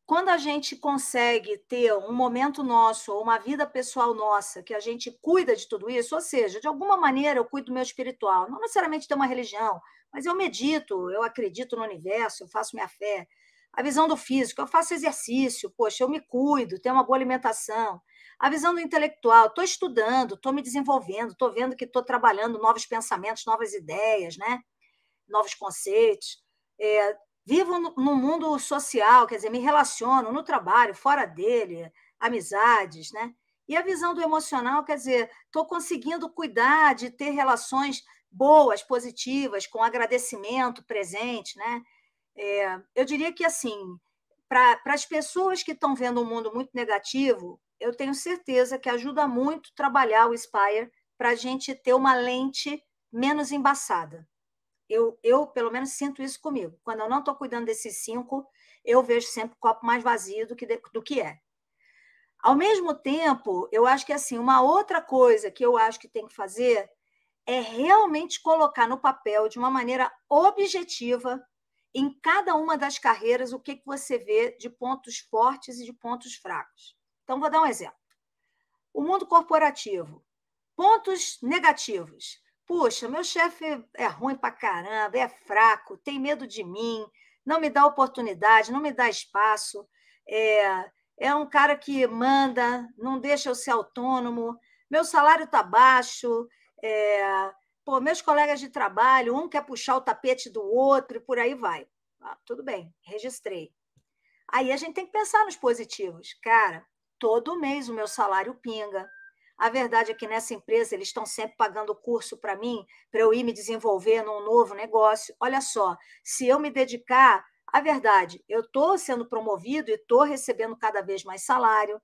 quando a gente consegue ter um momento nosso, ou uma vida pessoal nossa, que a gente cuida de tudo isso, ou seja, de alguma maneira eu cuido do meu espiritual, não necessariamente de uma religião, mas eu medito, eu acredito no universo, eu faço minha fé. A visão do físico, eu faço exercício, poxa, eu me cuido, tenho uma boa alimentação. A visão do intelectual, estou estudando, estou me desenvolvendo, estou vendo que estou trabalhando novos pensamentos, novas ideias, né? novos conceitos. É, Vivo no mundo social, quer dizer, me relaciono no trabalho, fora dele, amizades, né? E a visão do emocional, quer dizer, estou conseguindo cuidar de ter relações boas, positivas, com agradecimento presente, né? É, eu diria que, assim, para as pessoas que estão vendo um mundo muito negativo, eu tenho certeza que ajuda muito trabalhar o Inspire para a gente ter uma lente menos embaçada. Eu, eu, pelo menos, sinto isso comigo. Quando eu não estou cuidando desses cinco, eu vejo sempre o copo mais vazio do que, do que é. Ao mesmo tempo, eu acho que assim, uma outra coisa que eu acho que tem que fazer é realmente colocar no papel de uma maneira objetiva em cada uma das carreiras o que, que você vê de pontos fortes e de pontos fracos. Então, vou dar um exemplo. O mundo corporativo. Pontos negativos. Puxa, meu chefe é ruim pra caramba, é fraco, tem medo de mim, não me dá oportunidade, não me dá espaço, é, é um cara que manda, não deixa eu ser autônomo, meu salário tá baixo, é, pô, meus colegas de trabalho, um quer puxar o tapete do outro e por aí vai. Ah, tudo bem, registrei. Aí a gente tem que pensar nos positivos. Cara, todo mês o meu salário pinga a verdade é que nessa empresa eles estão sempre pagando curso para mim, para eu ir me desenvolver num novo negócio. Olha só, se eu me dedicar, a verdade, eu estou sendo promovido e estou recebendo cada vez mais salário.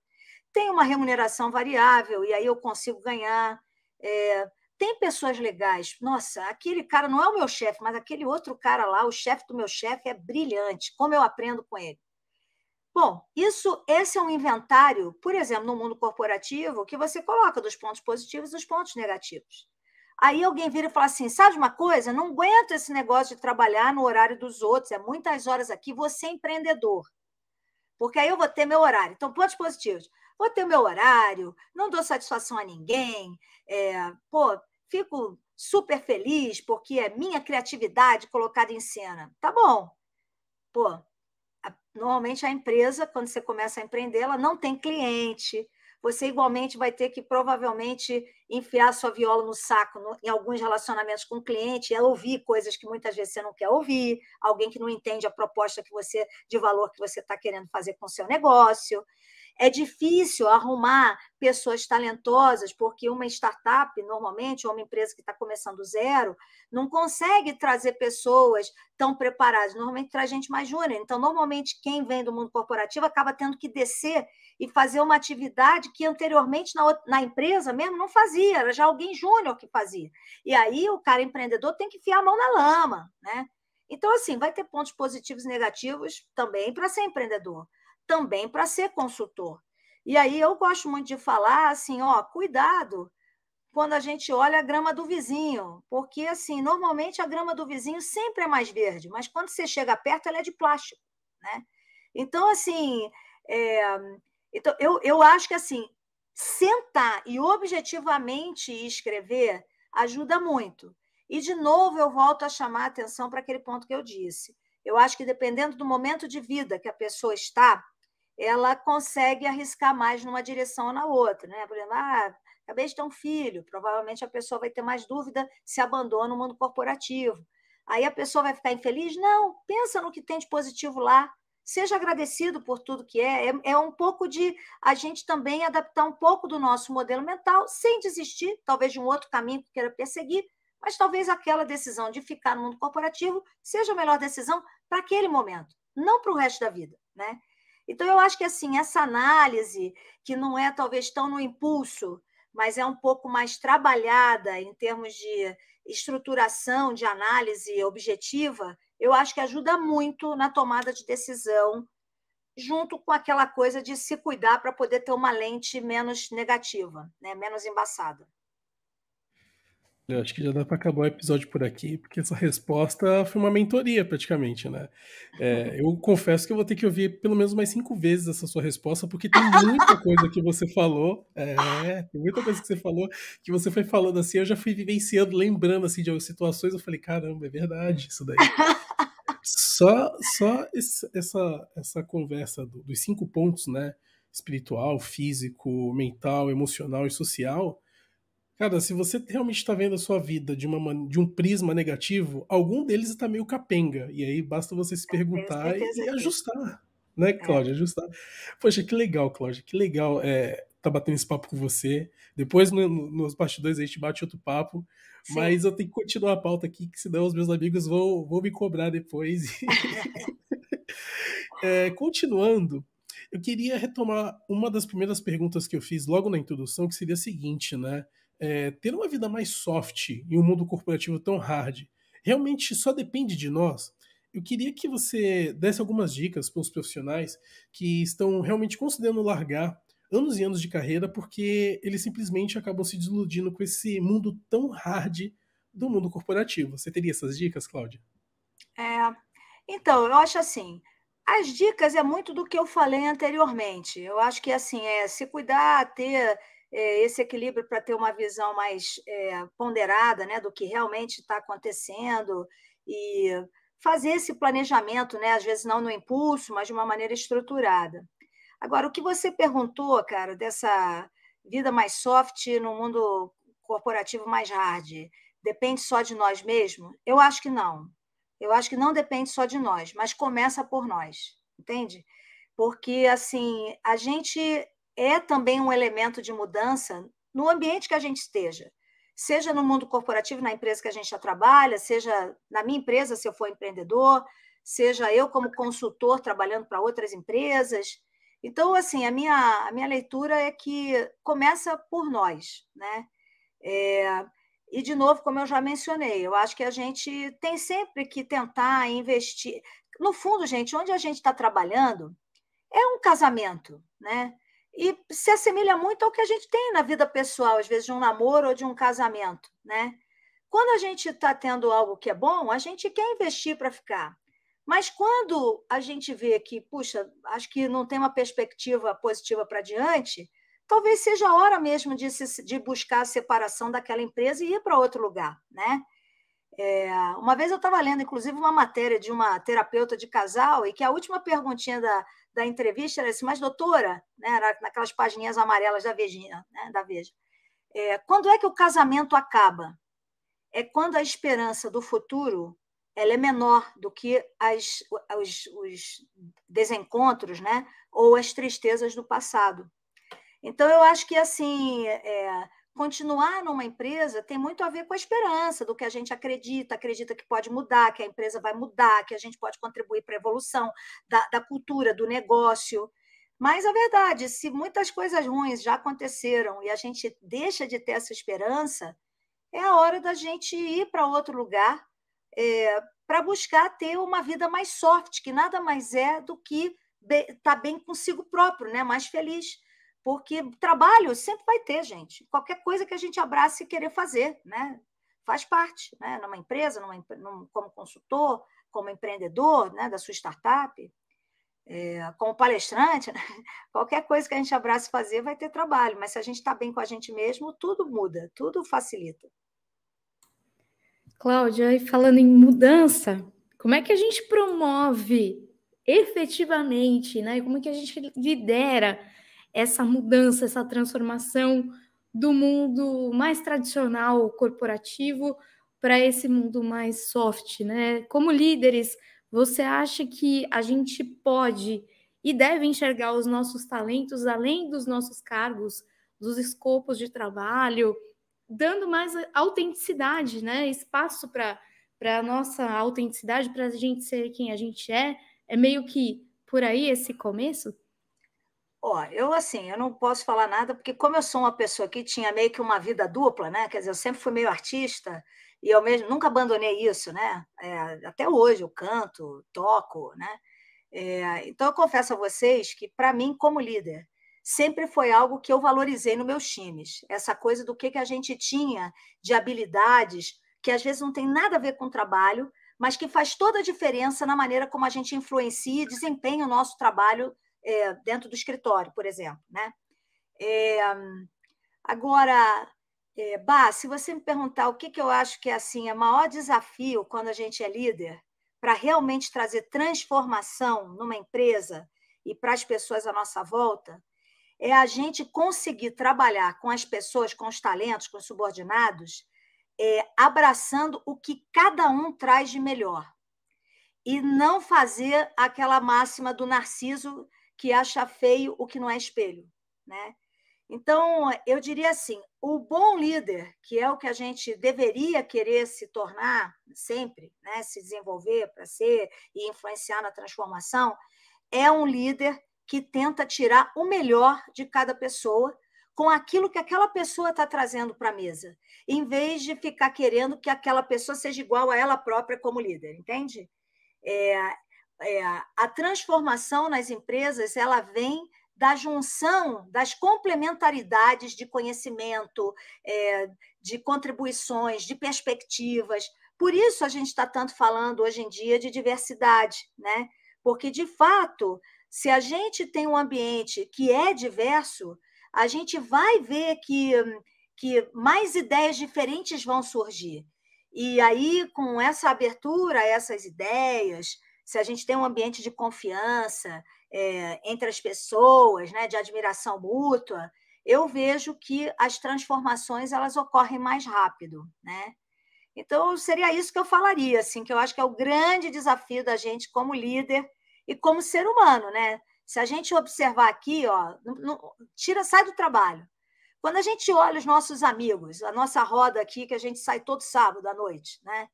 Tem uma remuneração variável e aí eu consigo ganhar. É, tem pessoas legais. Nossa, aquele cara não é o meu chefe, mas aquele outro cara lá, o chefe do meu chefe, é brilhante. Como eu aprendo com ele? Bom, isso, esse é um inventário, por exemplo, no mundo corporativo, que você coloca dos pontos positivos e dos pontos negativos. Aí alguém vira e fala assim: sabe uma coisa? Não aguento esse negócio de trabalhar no horário dos outros, é muitas horas aqui, você é empreendedor. Porque aí eu vou ter meu horário. Então, pontos positivos. Vou ter meu horário, não dou satisfação a ninguém, é, pô, fico super feliz porque é minha criatividade colocada em cena. Tá bom. Pô, normalmente a empresa, quando você começa a empreender, ela não tem cliente. Você igualmente vai ter que provavelmente enfiar sua viola no saco no, em alguns relacionamentos com o cliente, é ouvir coisas que muitas vezes você não quer ouvir, alguém que não entende a proposta que você de valor que você está querendo fazer com o seu negócio. É difícil arrumar pessoas talentosas, porque uma startup, normalmente, ou uma empresa que está começando do zero, não consegue trazer pessoas tão preparadas, normalmente traz gente mais júnior. Então, normalmente, quem vem do mundo corporativo acaba tendo que descer e fazer uma atividade que anteriormente na, na empresa mesmo não fazia, era já alguém júnior que fazia. E aí o cara empreendedor tem que enfiar a mão na lama, né? Então, assim, vai ter pontos positivos e negativos também para ser empreendedor também para ser consultor. E aí eu gosto muito de falar assim, ó, cuidado quando a gente olha a grama do vizinho, porque assim, normalmente a grama do vizinho sempre é mais verde, mas quando você chega perto ela é de plástico, né? Então assim, é, então, eu, eu acho que assim, sentar e objetivamente escrever ajuda muito. E, de novo, eu volto a chamar a atenção para aquele ponto que eu disse. Eu acho que, dependendo do momento de vida que a pessoa está, ela consegue arriscar mais numa direção ou na outra, né? Por exemplo, ah, acabei de ter um filho, provavelmente a pessoa vai ter mais dúvida se abandona o mundo corporativo. Aí a pessoa vai ficar infeliz? Não, pensa no que tem de positivo lá, seja agradecido por tudo que é. é. é. um pouco de a gente também adaptar um pouco do nosso modelo mental, sem desistir, talvez de um outro caminho que queira perseguir, mas talvez aquela decisão de ficar no mundo corporativo seja a melhor decisão para aquele momento, não para o resto da vida, né? Então, eu acho que assim essa análise, que não é talvez tão no impulso, mas é um pouco mais trabalhada em termos de estruturação, de análise objetiva, eu acho que ajuda muito na tomada de decisão, junto com aquela coisa de se cuidar para poder ter uma lente menos negativa, né? menos embaçada acho que já dá para acabar o episódio por aqui, porque essa resposta foi uma mentoria praticamente, né? É, eu confesso que eu vou ter que ouvir pelo menos mais cinco vezes essa sua resposta, porque tem muita coisa que você falou, é, tem muita coisa que você falou, que você foi falando assim, eu já fui vivenciando, lembrando assim de situações, eu falei, caramba, é verdade isso daí. Só, só essa, essa conversa dos cinco pontos, né? Espiritual, físico, mental, emocional e social Cara, se você realmente está vendo a sua vida de, uma, de um prisma negativo, algum deles está meio capenga. E aí basta você se ah, perguntar e, e, ajustar. Né, é. Cláudia? É. Ajustar. Poxa, que legal, Cláudia. Que legal é, tá batendo esse papo com você. Depois, no, no, nos bastidores, a gente bate outro papo. Sim. Mas eu tenho que continuar a pauta aqui, que senão os meus amigos vão, vão me cobrar depois. é, continuando, eu queria retomar uma das primeiras perguntas que eu fiz logo na introdução, que seria a seguinte, né? é, ter uma vida mais soft em um mundo corporativo tão hard realmente só depende de nós? Eu queria que você desse algumas dicas para os profissionais que estão realmente considerando largar anos e anos de carreira porque eles simplesmente acabam se desiludindo com esse mundo tão hard do mundo corporativo. Você teria essas dicas, Cláudia? É, então, eu acho assim, as dicas é muito do que eu falei anteriormente. Eu acho que assim, é se cuidar, ter é, esse equilíbrio para ter uma visão mais é, ponderada né, do que realmente está acontecendo e fazer esse planejamento, né, às vezes não no impulso, mas de uma maneira estruturada. Agora, o que você perguntou, cara, dessa vida mais soft no mundo corporativo mais hard, depende só de nós mesmos? Eu acho que não. Eu acho que não depende só de nós, mas começa por nós, entende? Porque, assim, a gente é também um elemento de mudança no ambiente que a gente esteja, seja no mundo corporativo, na empresa que a gente já trabalha, seja na minha empresa, se eu for empreendedor, seja eu como consultor trabalhando para outras empresas. Então, assim, a minha, a minha leitura é que começa por nós, né? É, e, de novo, como eu já mencionei, eu acho que a gente tem sempre que tentar investir. No fundo, gente, onde a gente está trabalhando é um casamento, né? e se assemelha muito ao que a gente tem na vida pessoal, às vezes de um namoro ou de um casamento, né? Quando a gente está tendo algo que é bom, a gente quer investir para ficar. Mas quando a gente vê que, puxa, acho que não tem uma perspectiva positiva para diante, talvez seja a hora mesmo de, se, de buscar a separação daquela empresa e ir para outro lugar, né? É, uma vez eu estava lendo, inclusive, uma matéria de uma terapeuta de casal e que a última perguntinha da, da entrevista era assim, mas doutora, né, era naquelas páginas amarelas da veja né, da Veja, é, quando é que o casamento acaba? É quando a esperança do futuro ela é menor do que as, os, os desencontros né, ou as tristezas do passado. Então, eu acho que assim é, continuar numa empresa tem muito a ver com a esperança, do que a gente acredita, acredita que pode mudar, que a empresa vai mudar, que a gente pode contribuir para a evolução da, da, cultura, do negócio. Mas a verdade, se muitas coisas ruins já aconteceram e a gente deixa de ter essa esperança, é a hora da gente ir para outro lugar é, para buscar ter uma vida mais soft, que nada mais é do que estar bem, tá bem consigo próprio, né? mais feliz porque trabalho sempre vai ter, gente. Qualquer coisa que a gente abrace e querer fazer, né? Faz parte, né? Numa empresa, numa, num, como consultor, como empreendedor, né? Da sua startup, é, como palestrante, né? qualquer coisa que a gente abrace e fazer vai ter trabalho. Mas se a gente está bem com a gente mesmo, tudo muda, tudo facilita. Cláudia, e falando em mudança, como é que a gente promove efetivamente, né? Como é que a gente lidera essa mudança, essa transformação do mundo mais tradicional corporativo para esse mundo mais soft, né? Como líderes, você acha que a gente pode e deve enxergar os nossos talentos além dos nossos cargos, dos escopos de trabalho, dando mais autenticidade, né? Espaço para para nossa autenticidade, para a gente ser quem a gente é, é meio que por aí esse começo? Ó, eu assim, eu não posso falar nada, porque como eu sou uma pessoa que tinha meio que uma vida dupla, né? Quer dizer, eu sempre fui meio artista e eu mesmo nunca abandonei isso, né? É, até hoje eu canto, toco, né? É, então eu confesso a vocês que para mim como líder sempre foi algo que eu valorizei nos meus times. Essa coisa do que que a gente tinha de habilidades que às vezes não tem nada a ver com o trabalho, mas que faz toda a diferença na maneira como a gente influencia e desempenha o nosso trabalho é, dentro do escritório, por exemplo. Né? É, agora, é, bah, se você me perguntar o que, que eu acho que é assim, é maior desafio quando a gente é líder para realmente trazer transformação numa empresa e para as pessoas à nossa volta, é a gente conseguir trabalhar com as pessoas, com os talentos, com os subordinados, é, abraçando o que cada um traz de melhor. E não fazer aquela máxima do narciso que acha feio o que não é espelho, né? Então, eu diria assim, o bom líder, que é o que a gente deveria querer se tornar sempre, né, se desenvolver para ser e influenciar na transformação, é um líder que tenta tirar o melhor de cada pessoa com aquilo que aquela pessoa está trazendo para a mesa, em vez de ficar querendo que aquela pessoa seja igual a ela própria como líder, entende? É, é, a transformação nas empresas ela vem da junção das complementaridades de conhecimento, é, de contribuições, de perspectivas. Por isso a gente está tanto falando hoje em dia de diversidade, né? Porque de fato, se a gente tem um ambiente que é diverso, a gente vai ver que, que mais ideias diferentes vão surgir. E aí, com essa abertura, essas ideias, se a gente tem um ambiente de confiança é, entre as pessoas, né, de admiração mútua, eu vejo que as transformações elas ocorrem mais rápido, né? Então seria isso que eu falaria, assim, que eu acho que é o grande desafio da gente como líder e como ser humano, né? Se a gente observar aqui, ó, não, tira, sai do trabalho. Quando a gente olha os nossos amigos, a nossa roda aqui que a gente sai todo sábado à noite, né?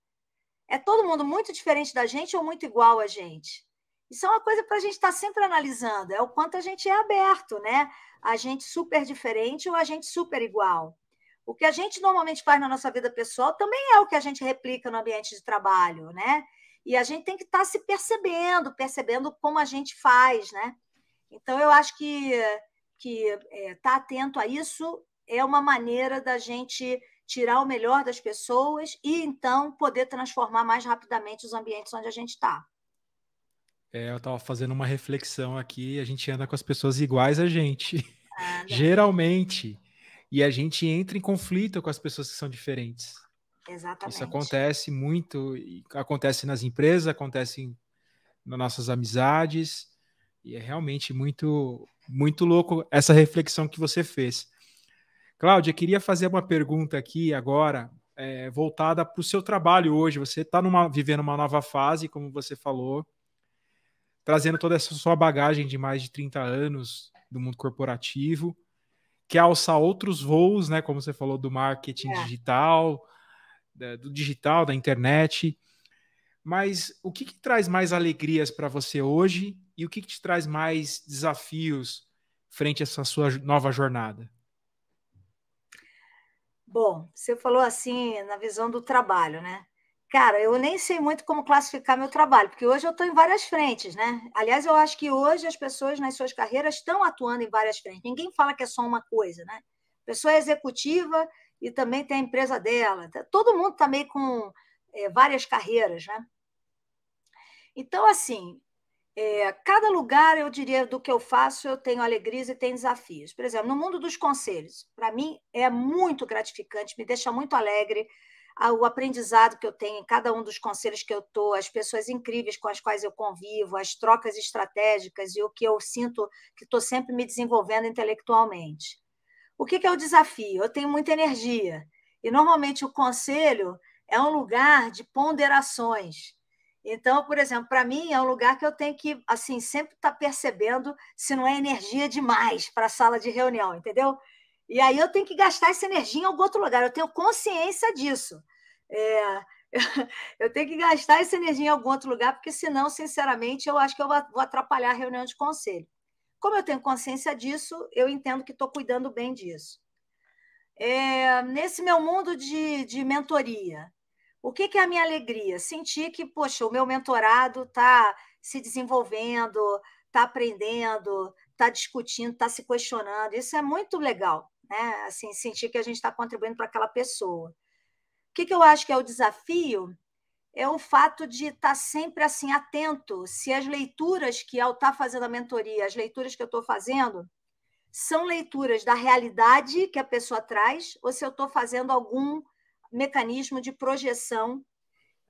É todo mundo muito diferente da gente ou muito igual a gente? Isso é uma coisa para a gente estar tá sempre analisando, é o quanto a gente é aberto, né? A gente super diferente ou a gente super igual. O que a gente normalmente faz na nossa vida pessoal também é o que a gente replica no ambiente de trabalho, né? E a gente tem que estar tá se percebendo, percebendo como a gente faz, né? Então, eu acho que estar que, é, tá atento a isso é uma maneira da gente tirar o melhor das pessoas e então poder transformar mais rapidamente os ambientes onde a gente está. É, eu estava fazendo uma reflexão aqui, a gente anda com as pessoas iguais a gente, ah, geralmente, e a gente entra em conflito com as pessoas que são diferentes. Exatamente. Isso acontece muito, acontece nas empresas, acontece nas nossas amizades, e é realmente muito, muito louco essa reflexão que você fez. Cláudia, queria fazer uma pergunta aqui agora, é, voltada para o seu trabalho hoje. Você está vivendo uma nova fase, como você falou, trazendo toda essa sua bagagem de mais de 30 anos do mundo corporativo, que alça outros voos, né? Como você falou, do marketing é. digital, do digital, da internet. Mas o que, que traz mais alegrias para você hoje e o que, que te traz mais desafios frente a essa sua nova jornada? Bom, você falou assim na visão do trabalho, né? Cara, eu nem sei muito como classificar meu trabalho, porque hoje eu estou em várias frentes, né? Aliás, eu acho que hoje as pessoas nas suas carreiras estão atuando em várias frentes. Ninguém fala que é só uma coisa, né? A pessoa é executiva e também tem a empresa dela. Tá, todo mundo também tá meio com é, várias carreiras, né? Então, assim, é, cada lugar, eu diria, do que eu faço, eu tenho alegrias e tenho desafios. Por exemplo, no mundo dos conselhos, para mim é muito gratificante, me deixa muito alegre o aprendizado que eu tenho em cada um dos conselhos que eu estou, as pessoas incríveis com as quais eu convivo, as trocas estratégicas e o que eu sinto que estou sempre me desenvolvendo intelectualmente. O que, que é o desafio? Eu tenho muita energia. E normalmente o conselho é um lugar de ponderações então, por exemplo, para mim é um lugar que eu tenho que, assim, sempre estar tá percebendo se não é energia demais para a sala de reunião, entendeu? E aí eu tenho que gastar essa energia em algum outro lugar, eu tenho consciência disso. É, eu tenho que gastar essa energia em algum outro lugar, porque senão, sinceramente, eu acho que eu vou atrapalhar a reunião de conselho. Como eu tenho consciência disso, eu entendo que estou cuidando bem disso. É, nesse meu mundo de, de mentoria, o que, que é a minha alegria? Sentir que, poxa, o meu mentorado está se desenvolvendo, está aprendendo, está discutindo, está se questionando. Isso é muito legal, né? Assim, sentir que a gente está contribuindo para aquela pessoa. O que, que eu acho que é o desafio? É o fato de estar tá sempre assim atento se as leituras que eu estar tá fazendo a mentoria, as leituras que eu estou fazendo, são leituras da realidade que a pessoa traz ou se eu estou fazendo algum mecanismo de projeção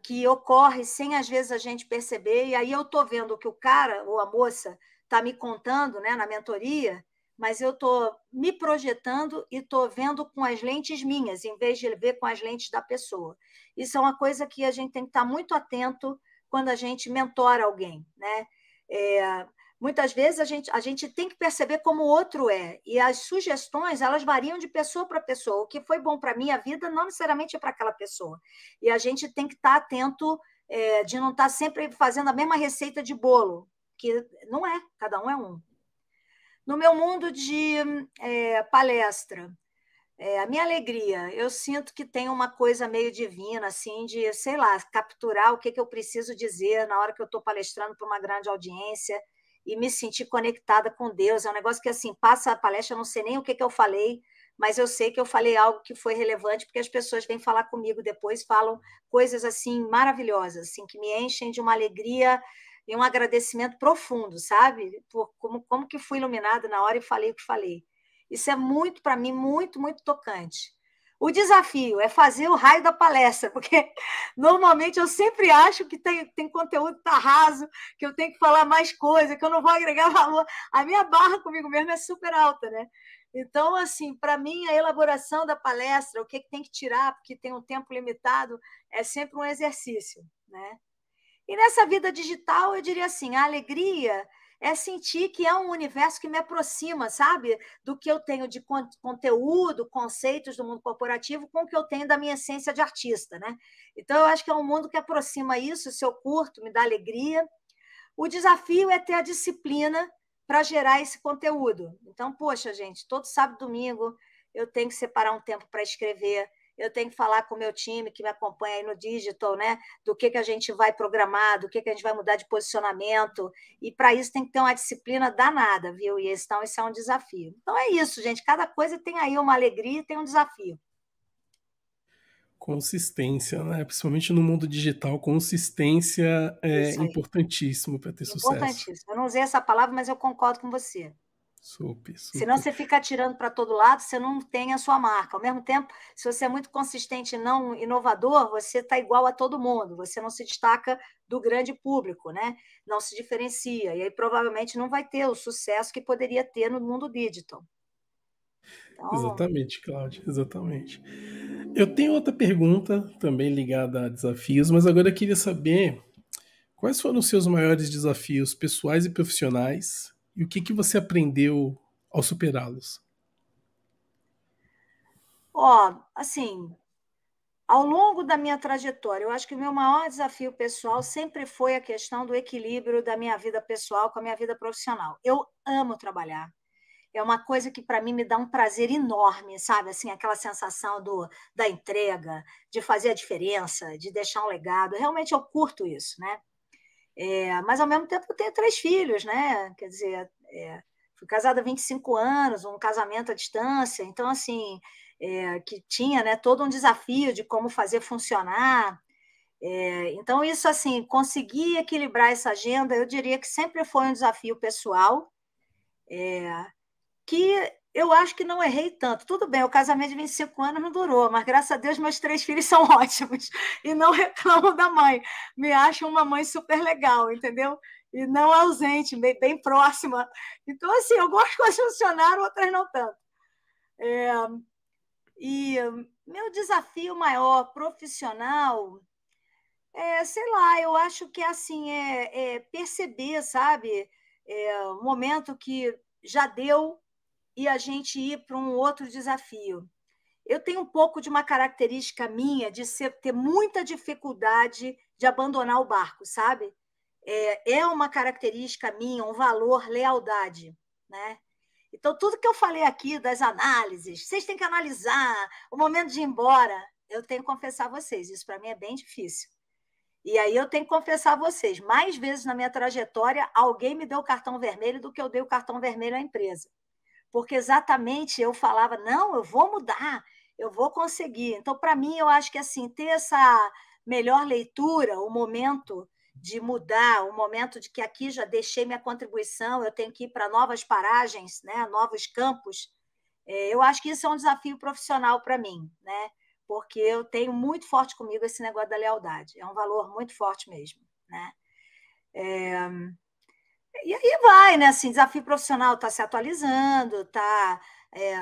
que ocorre sem às vezes a gente perceber, e aí eu estou vendo o que o cara ou a moça está me contando né, na mentoria, mas eu estou me projetando e estou vendo com as lentes minhas, em vez de ver com as lentes da pessoa. Isso é uma coisa que a gente tem que estar tá muito atento quando a gente mentora alguém, né? É, Muitas vezes a gente, a gente tem que perceber como o outro é. E as sugestões, elas variam de pessoa para pessoa. O que foi bom para a minha vida não necessariamente é para aquela pessoa. E a gente tem que estar tá atento é, de não estar tá sempre fazendo a mesma receita de bolo, que não é, cada um é um. No meu mundo de é, palestra, é, a minha alegria, eu sinto que tem uma coisa meio divina, assim, de, sei lá, capturar o que, que eu preciso dizer na hora que eu estou palestrando para uma grande audiência e me sentir conectada com Deus. É um negócio que, assim, passa a palestra, eu não sei nem o que, que eu falei, mas eu sei que eu falei algo que foi relevante, porque as pessoas vêm falar comigo depois, falam coisas, assim, maravilhosas, assim, que me enchem de uma alegria e um agradecimento profundo, sabe? Por como, como que fui iluminada na hora e falei o que falei. Isso é muito, para mim, muito, muito tocante. O desafio é fazer o raio da palestra, porque normalmente eu sempre acho que tem, tem conteúdo que tá raso, que eu tenho que falar mais coisa, que eu não vou agregar valor. A minha barra comigo mesmo é super alta, né? Então, assim, para mim, a elaboração da palestra, o que, que tem que tirar, porque tem um tempo limitado, é sempre um exercício, né? E nessa vida digital, eu diria assim, a alegria é sentir que é um universo que me aproxima, sabe? Do que eu tenho de conteúdo, conceitos do mundo corporativo com o que eu tenho da minha essência de artista, né? Então, eu acho que é um mundo que aproxima isso, se eu curto, me dá alegria. O desafio é ter a disciplina para gerar esse conteúdo. Então, poxa, gente, todo sábado e domingo eu tenho que separar um tempo para escrever, eu tenho que falar com o meu time que me acompanha aí no digital, né? Do que, que a gente vai programar, do que, que a gente vai mudar de posicionamento. E para isso tem que ter uma disciplina danada, viu? E então isso é um desafio. Então é isso, gente. Cada coisa tem aí uma alegria e tem um desafio. Consistência, né? Principalmente no mundo digital, consistência é importantíssimo para ter importantíssimo. sucesso. Importantíssimo. Eu não usei essa palavra, mas eu concordo com você. Super, super. Senão você fica atirando para todo lado, você não tem a sua marca. Ao mesmo tempo, se você é muito consistente e não inovador, você está igual a todo mundo, você não se destaca do grande público, né? não se diferencia. E aí provavelmente não vai ter o sucesso que poderia ter no mundo digital. Então... Exatamente, Cláudia, exatamente. Eu tenho outra pergunta também ligada a desafios, mas agora eu queria saber quais foram os seus maiores desafios pessoais e profissionais e o que, que você aprendeu ao superá-los? Ó, oh, assim, ao longo da minha trajetória, eu acho que o meu maior desafio pessoal sempre foi a questão do equilíbrio da minha vida pessoal com a minha vida profissional. Eu amo trabalhar. É uma coisa que para mim me dá um prazer enorme, sabe? Assim, aquela sensação do da entrega, de fazer a diferença, de deixar um legado. Realmente eu curto isso, né? É, mas, ao mesmo tempo, eu tenho três filhos, né? Quer dizer, é, fui casada há 25 anos, um casamento à distância. Então, assim, é, que tinha né, todo um desafio de como fazer funcionar. É, então, isso, assim, conseguir equilibrar essa agenda, eu diria que sempre foi um desafio pessoal, é, que eu acho que não errei tanto. Tudo bem, o casamento de 25 anos não durou, mas graças a Deus meus três filhos são ótimos e não reclamam da mãe. Me acham uma mãe super legal, entendeu? E não ausente, bem, bem próxima. Então, assim, algumas coisas funcionaram, outras não tanto. É, e meu desafio maior profissional, é, sei lá, eu acho que assim, é, é perceber, sabe, é, o momento que já deu e a gente ir para um outro desafio. Eu tenho um pouco de uma característica minha de ser, ter muita dificuldade de abandonar o barco, sabe? É, é uma característica minha, um valor, lealdade, né? Então, tudo que eu falei aqui das análises, vocês têm que analisar o momento de ir embora. Eu tenho que confessar a vocês, isso para mim é bem difícil. E aí eu tenho que confessar a vocês, mais vezes na minha trajetória, alguém me deu o cartão vermelho do que eu dei o cartão vermelho à empresa porque exatamente eu falava, não, eu vou mudar, eu vou conseguir. Então, para mim, eu acho que assim, ter essa melhor leitura, o momento de mudar, o momento de que aqui já deixei minha contribuição, eu tenho que ir para novas paragens, né, novos campos. Eh, eu acho que isso é um desafio profissional para mim, né? Porque eu tenho muito forte comigo esse negócio da lealdade. É um valor muito forte mesmo, né? É... E aí vai, né? Assim, desafio profissional está se atualizando, está é,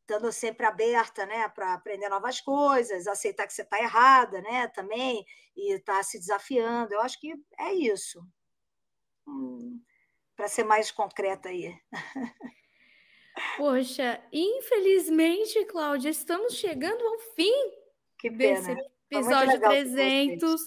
estando sempre aberta né, para aprender novas coisas, aceitar que você está errada né, também, e está se desafiando. Eu acho que é isso. Hum, para ser mais concreta aí. Poxa, infelizmente, Cláudia, estamos chegando ao fim que pena. desse episódio 300.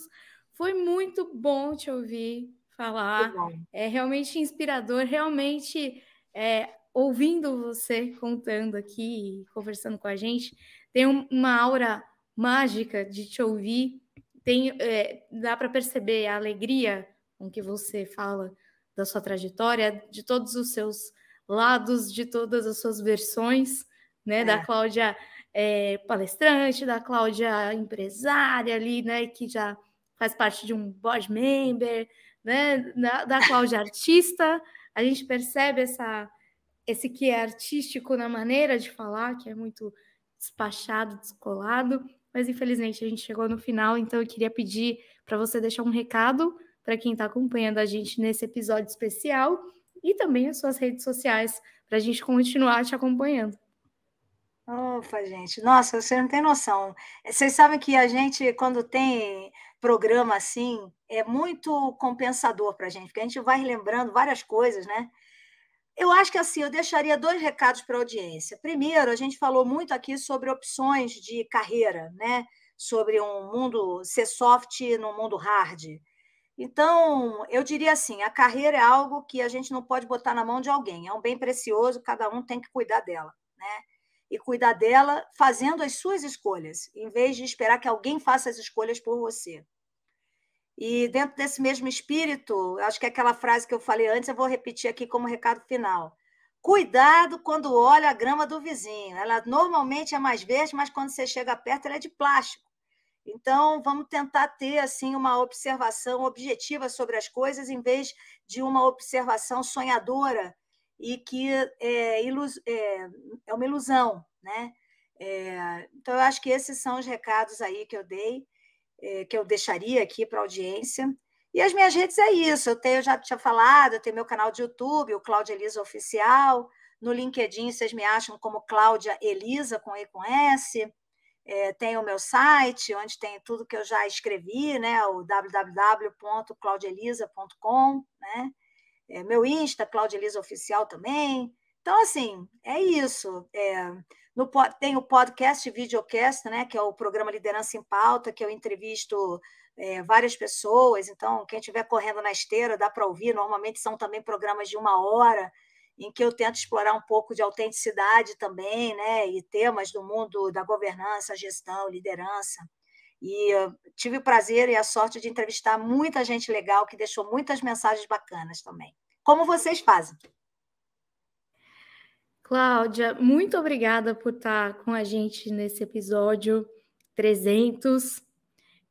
Foi muito bom te ouvir falar. É realmente inspirador, realmente é, ouvindo você contando aqui, conversando com a gente, tem uma aura mágica de te ouvir. Tem, é, dá para perceber a alegria com que você fala da sua trajetória, de todos os seus lados, de todas as suas versões, né? É. Da Cláudia é, palestrante, da Cláudia empresária ali, né? Que já faz parte de um board member, né, da, da Cláudia é artista, a gente percebe essa, esse que é artístico na maneira de falar, que é muito despachado, descolado, mas infelizmente a gente chegou no final, então eu queria pedir para você deixar um recado para quem está acompanhando a gente nesse episódio especial e também as suas redes sociais para a gente continuar te acompanhando. Opa, gente. Nossa, vocês não têm noção. Vocês sabem que a gente, quando tem programa assim, é muito compensador para a gente, porque a gente vai lembrando várias coisas, né? Eu acho que assim, eu deixaria dois recados para a audiência. Primeiro, a gente falou muito aqui sobre opções de carreira, né? Sobre um mundo ser soft no mundo hard. Então, eu diria assim, a carreira é algo que a gente não pode botar na mão de alguém, é um bem precioso, cada um tem que cuidar dela, né? e cuidar dela fazendo as suas escolhas, em vez de esperar que alguém faça as escolhas por você. E dentro desse mesmo espírito, acho que aquela frase que eu falei antes, eu vou repetir aqui como recado final. Cuidado quando olha a grama do vizinho. Ela normalmente é mais verde, mas quando você chega perto ela é de plástico. Então, vamos tentar ter assim uma observação objetiva sobre as coisas em vez de uma observação sonhadora e que é, ilus, é, é uma ilusão, né? É, então, eu acho que esses são os recados aí que eu dei, é, que eu deixaria aqui para a audiência. E as minhas redes é isso. Eu tenho, eu já tinha falado, eu tenho meu canal de YouTube, o Cláudia Elisa Oficial. No LinkedIn, vocês me acham como Cláudia Elisa, com E com S. É, tem o meu site, onde tem tudo que eu já escrevi, né? O www.claudielisa.com, né? é, meu Insta, Cláudia Elisa Oficial também. Então, assim, é isso. É, no, tem o podcast Videocast, né, que é o programa Liderança em Pauta, que eu entrevisto é, várias pessoas. Então, quem estiver correndo na esteira dá para ouvir. Normalmente são também programas de uma hora, em que eu tento explorar um pouco de autenticidade também, né, e temas do mundo da governança, gestão, liderança. E tive o prazer e a sorte de entrevistar muita gente legal que deixou muitas mensagens bacanas também como vocês fazem. Cláudia, muito obrigada por estar com a gente nesse episódio 300.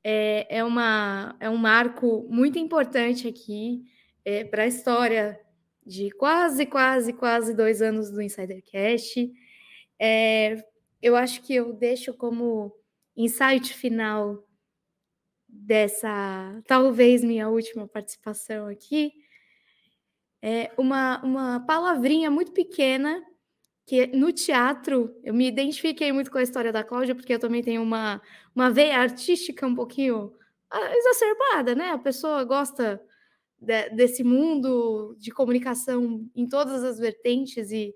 É, é, uma, é um marco muito importante aqui é, para a história de quase, quase, quase dois anos do Insidercast. É, eu acho que eu deixo como insight final dessa, talvez, minha última participação aqui, é, uma, uma palavrinha muito pequena que no teatro eu me identifiquei muito com a história da Cláudia, porque eu também tenho uma, uma veia artística um pouquinho ah, exacerbada, né? A pessoa gosta de, desse mundo de comunicação em todas as vertentes e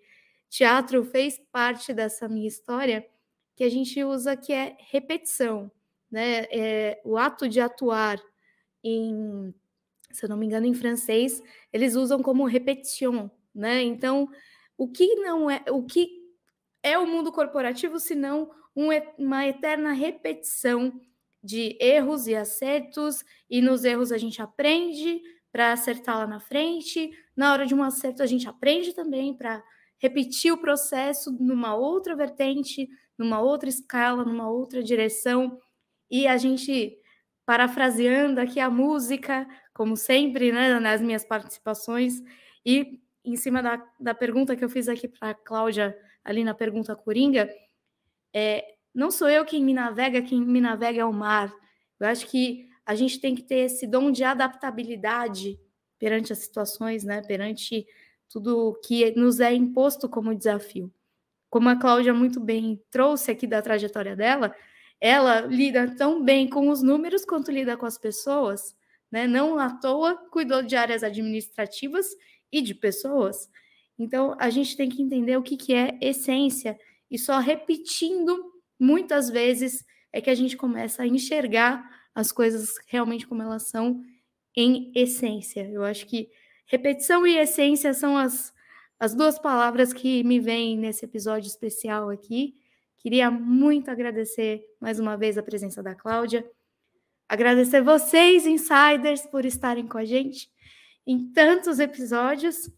teatro fez parte dessa minha história que a gente usa que é repetição, né? É o ato de atuar em se eu não me engano, em francês, eles usam como repetition, né? Então, o que não é, o que é o mundo corporativo senão um, uma eterna repetição de erros e acertos, e nos erros a gente aprende para acertar lá na frente, na hora de um acerto a gente aprende também para repetir o processo numa outra vertente, numa outra escala, numa outra direção, e a gente parafraseando aqui a música, como sempre, né, nas minhas participações. E em cima da, da pergunta que eu fiz aqui para a Cláudia, ali na pergunta Coringa, é, não sou eu quem me navega, quem me navega é o mar. Eu acho que a gente tem que ter esse dom de adaptabilidade perante as situações, né, perante tudo que nos é imposto como desafio. Como a Cláudia muito bem trouxe aqui da trajetória dela, ela lida tão bem com os números quanto lida com as pessoas, né? Não à toa cuidou de áreas administrativas e de pessoas. Então, a gente tem que entender o que, que é essência, e só repetindo muitas vezes é que a gente começa a enxergar as coisas realmente como elas são em essência. Eu acho que repetição e essência são as, as duas palavras que me vêm nesse episódio especial aqui. Queria muito agradecer mais uma vez a presença da Cláudia. Agradecer vocês, insiders, por estarem com a gente em tantos episódios.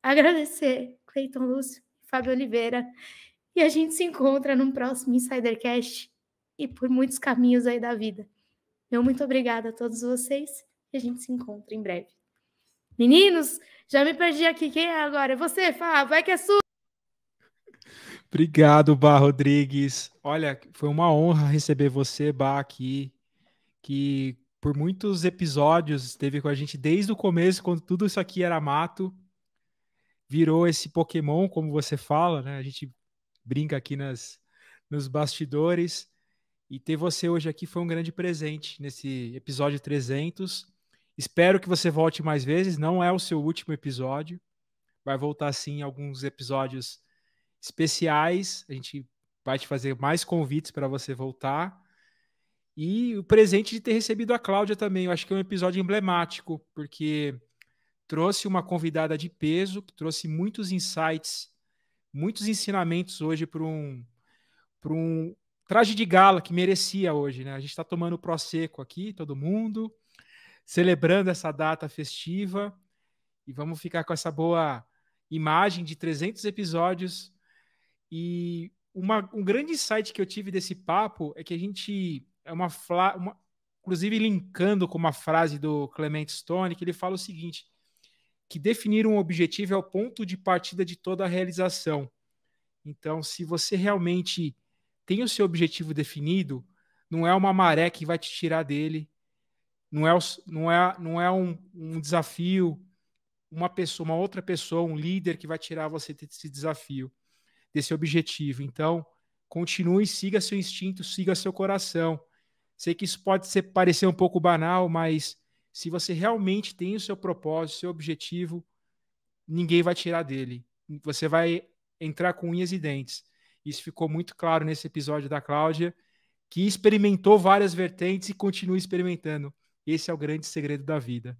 Agradecer Cleiton Lúcio, Fábio Oliveira. E a gente se encontra num próximo Insidercast e por muitos caminhos aí da vida. Meu muito obrigada a todos vocês e a gente se encontra em breve. Meninos, já me perdi aqui. Quem é agora? É você, Fábio. Vai é que é sua. Obrigado, Bar Rodrigues. Olha, foi uma honra receber você, Bar, aqui que por muitos episódios esteve com a gente desde o começo, quando tudo isso aqui era mato, virou esse Pokémon, como você fala, né? A gente brinca aqui nas, nos bastidores. E ter você hoje aqui foi um grande presente nesse episódio 300. Espero que você volte mais vezes. Não é o seu último episódio. Vai voltar sim alguns episódios especiais. A gente vai te fazer mais convites para você voltar. E o presente de ter recebido a Cláudia também. Eu acho que é um episódio emblemático, porque trouxe uma convidada de peso, trouxe muitos insights, muitos ensinamentos hoje para um, um traje de gala que merecia hoje. Né? A gente está tomando proseco aqui, todo mundo, celebrando essa data festiva. E vamos ficar com essa boa imagem de 300 episódios. E uma, um grande insight que eu tive desse papo é que a gente é uma, uma, inclusive linkando com uma frase do Clement Stone, que ele fala o seguinte: que definir um objetivo é o ponto de partida de toda a realização. Então, se você realmente tem o seu objetivo definido, não é uma maré que vai te tirar dele, não é, não é, não é um, um desafio, uma pessoa, uma outra pessoa, um líder que vai tirar você desse desafio, desse objetivo. Então, continue, siga seu instinto, siga seu coração. Sei que isso pode ser, parecer um pouco banal, mas se você realmente tem o seu propósito, seu objetivo, ninguém vai tirar dele. Você vai entrar com unhas e dentes. Isso ficou muito claro nesse episódio da Cláudia, que experimentou várias vertentes e continua experimentando. Esse é o grande segredo da vida.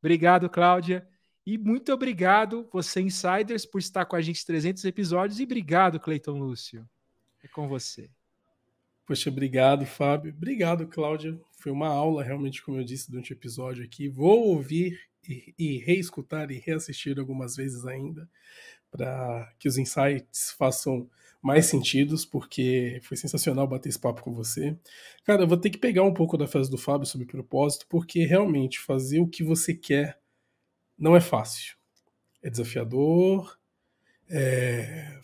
Obrigado, Cláudia. E muito obrigado, você, Insiders, por estar com a gente 300 episódios. E obrigado, Cleiton Lúcio. É com você. Poxa, obrigado, Fábio. Obrigado, Cláudia. Foi uma aula, realmente, como eu disse durante o episódio aqui. Vou ouvir e, e reescutar e reassistir algumas vezes ainda, para que os insights façam mais sentidos, porque foi sensacional bater esse papo com você. Cara, eu vou ter que pegar um pouco da frase do Fábio sobre propósito, porque realmente fazer o que você quer não é fácil. É desafiador, é...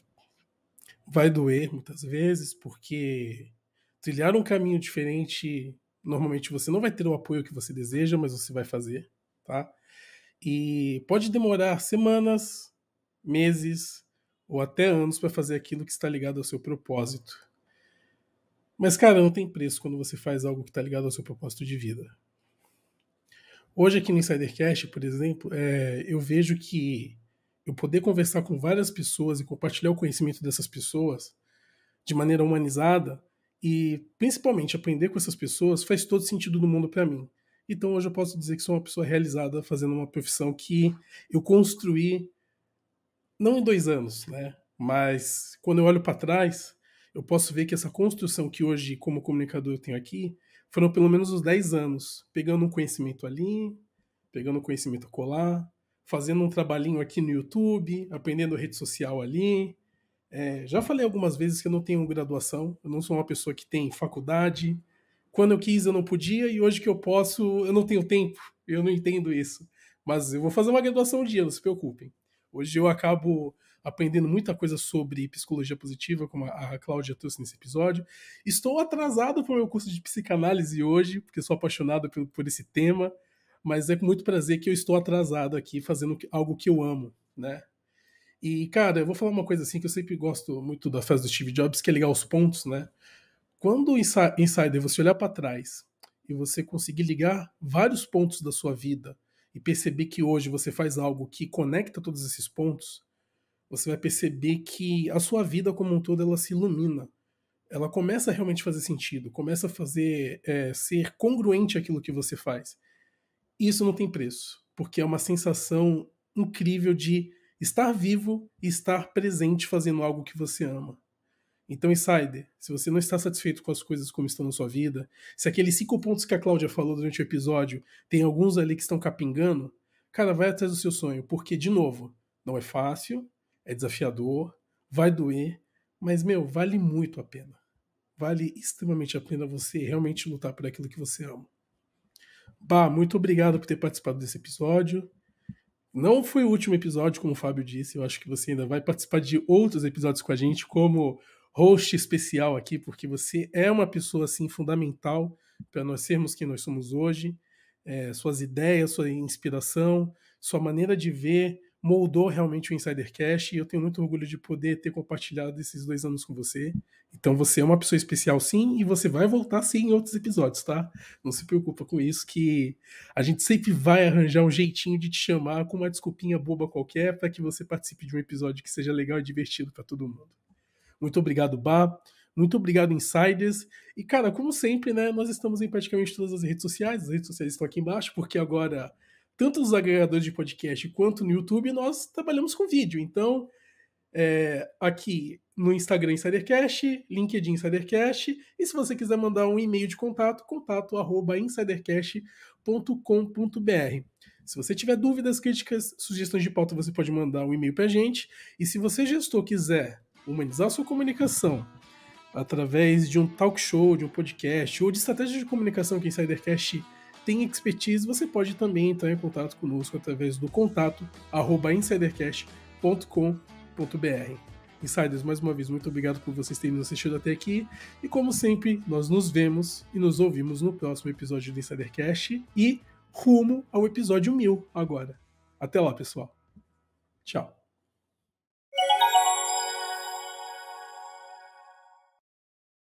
vai doer muitas vezes, porque trilhar um caminho diferente, normalmente você não vai ter o apoio que você deseja, mas você vai fazer, tá? E pode demorar semanas, meses ou até anos para fazer aquilo que está ligado ao seu propósito. Mas, cara, não tem preço quando você faz algo que está ligado ao seu propósito de vida. Hoje, aqui no Insidercast, por exemplo, é, eu vejo que eu poder conversar com várias pessoas e compartilhar o conhecimento dessas pessoas de maneira humanizada e principalmente aprender com essas pessoas faz todo sentido do mundo para mim. Então hoje eu posso dizer que sou uma pessoa realizada fazendo uma profissão que eu construí não em dois anos, né? Mas quando eu olho para trás, eu posso ver que essa construção que hoje como comunicador eu tenho aqui foram pelo menos uns 10 anos, pegando um conhecimento ali, pegando um conhecimento colar, fazendo um trabalhinho aqui no YouTube, aprendendo rede social ali, é, já falei algumas vezes que eu não tenho graduação, eu não sou uma pessoa que tem faculdade. Quando eu quis, eu não podia, e hoje que eu posso, eu não tenho tempo. Eu não entendo isso. Mas eu vou fazer uma graduação um dia, não se preocupem. Hoje eu acabo aprendendo muita coisa sobre psicologia positiva, como a Cláudia trouxe nesse episódio. Estou atrasado para o meu curso de psicanálise hoje, porque sou apaixonado por, por esse tema, mas é com muito prazer que eu estou atrasado aqui fazendo algo que eu amo, né? E, cara, eu vou falar uma coisa assim que eu sempre gosto muito da fase do Steve Jobs, que é ligar os pontos, né? Quando o Insider você olhar para trás e você conseguir ligar vários pontos da sua vida e perceber que hoje você faz algo que conecta todos esses pontos, você vai perceber que a sua vida como um todo ela se ilumina. Ela começa a realmente fazer sentido, começa a fazer é, ser congruente aquilo que você faz. Isso não tem preço, porque é uma sensação incrível de estar vivo e estar presente fazendo algo que você ama. Então, insider, se você não está satisfeito com as coisas como estão na sua vida, se aqueles cinco pontos que a Cláudia falou durante o episódio, tem alguns ali que estão capingando, cara, vai atrás do seu sonho, porque, de novo, não é fácil, é desafiador, vai doer, mas, meu, vale muito a pena. Vale extremamente a pena você realmente lutar por aquilo que você ama. Bah, muito obrigado por ter participado desse episódio não foi o último episódio, como o Fábio disse. Eu acho que você ainda vai participar de outros episódios com a gente, como host especial aqui, porque você é uma pessoa assim fundamental para nós sermos quem nós somos hoje. É, suas ideias, sua inspiração, sua maneira de ver moldou realmente o Insider Cash e eu tenho muito orgulho de poder ter compartilhado esses dois anos com você. Então você é uma pessoa especial sim e você vai voltar sim em outros episódios, tá? Não se preocupa com isso que a gente sempre vai arranjar um jeitinho de te chamar com uma desculpinha boba qualquer para que você participe de um episódio que seja legal e divertido para todo mundo. Muito obrigado, Bá. Muito obrigado, Insiders. E, cara, como sempre, né? Nós estamos em praticamente todas as redes sociais. As redes sociais estão aqui embaixo, porque agora tanto nos agregadores de podcast quanto no YouTube, nós trabalhamos com vídeo. Então, é, aqui no Instagram Insidercast, LinkedIn Insidercast, e se você quiser mandar um e-mail de contato, contato arroba insidercast.com.br. Se você tiver dúvidas, críticas, sugestões de pauta, você pode mandar um e-mail para a gente. E se você, gestor, quiser humanizar sua comunicação através de um talk show, de um podcast ou de estratégia de comunicação que o Insidercast tem expertise, você pode também entrar em contato conosco através do contato arroba insidercast.com.br. Insiders, mais uma vez, muito obrigado por vocês terem nos assistido até aqui. E como sempre, nós nos vemos e nos ouvimos no próximo episódio do Insidercast e rumo ao episódio 1000 agora. Até lá, pessoal. Tchau.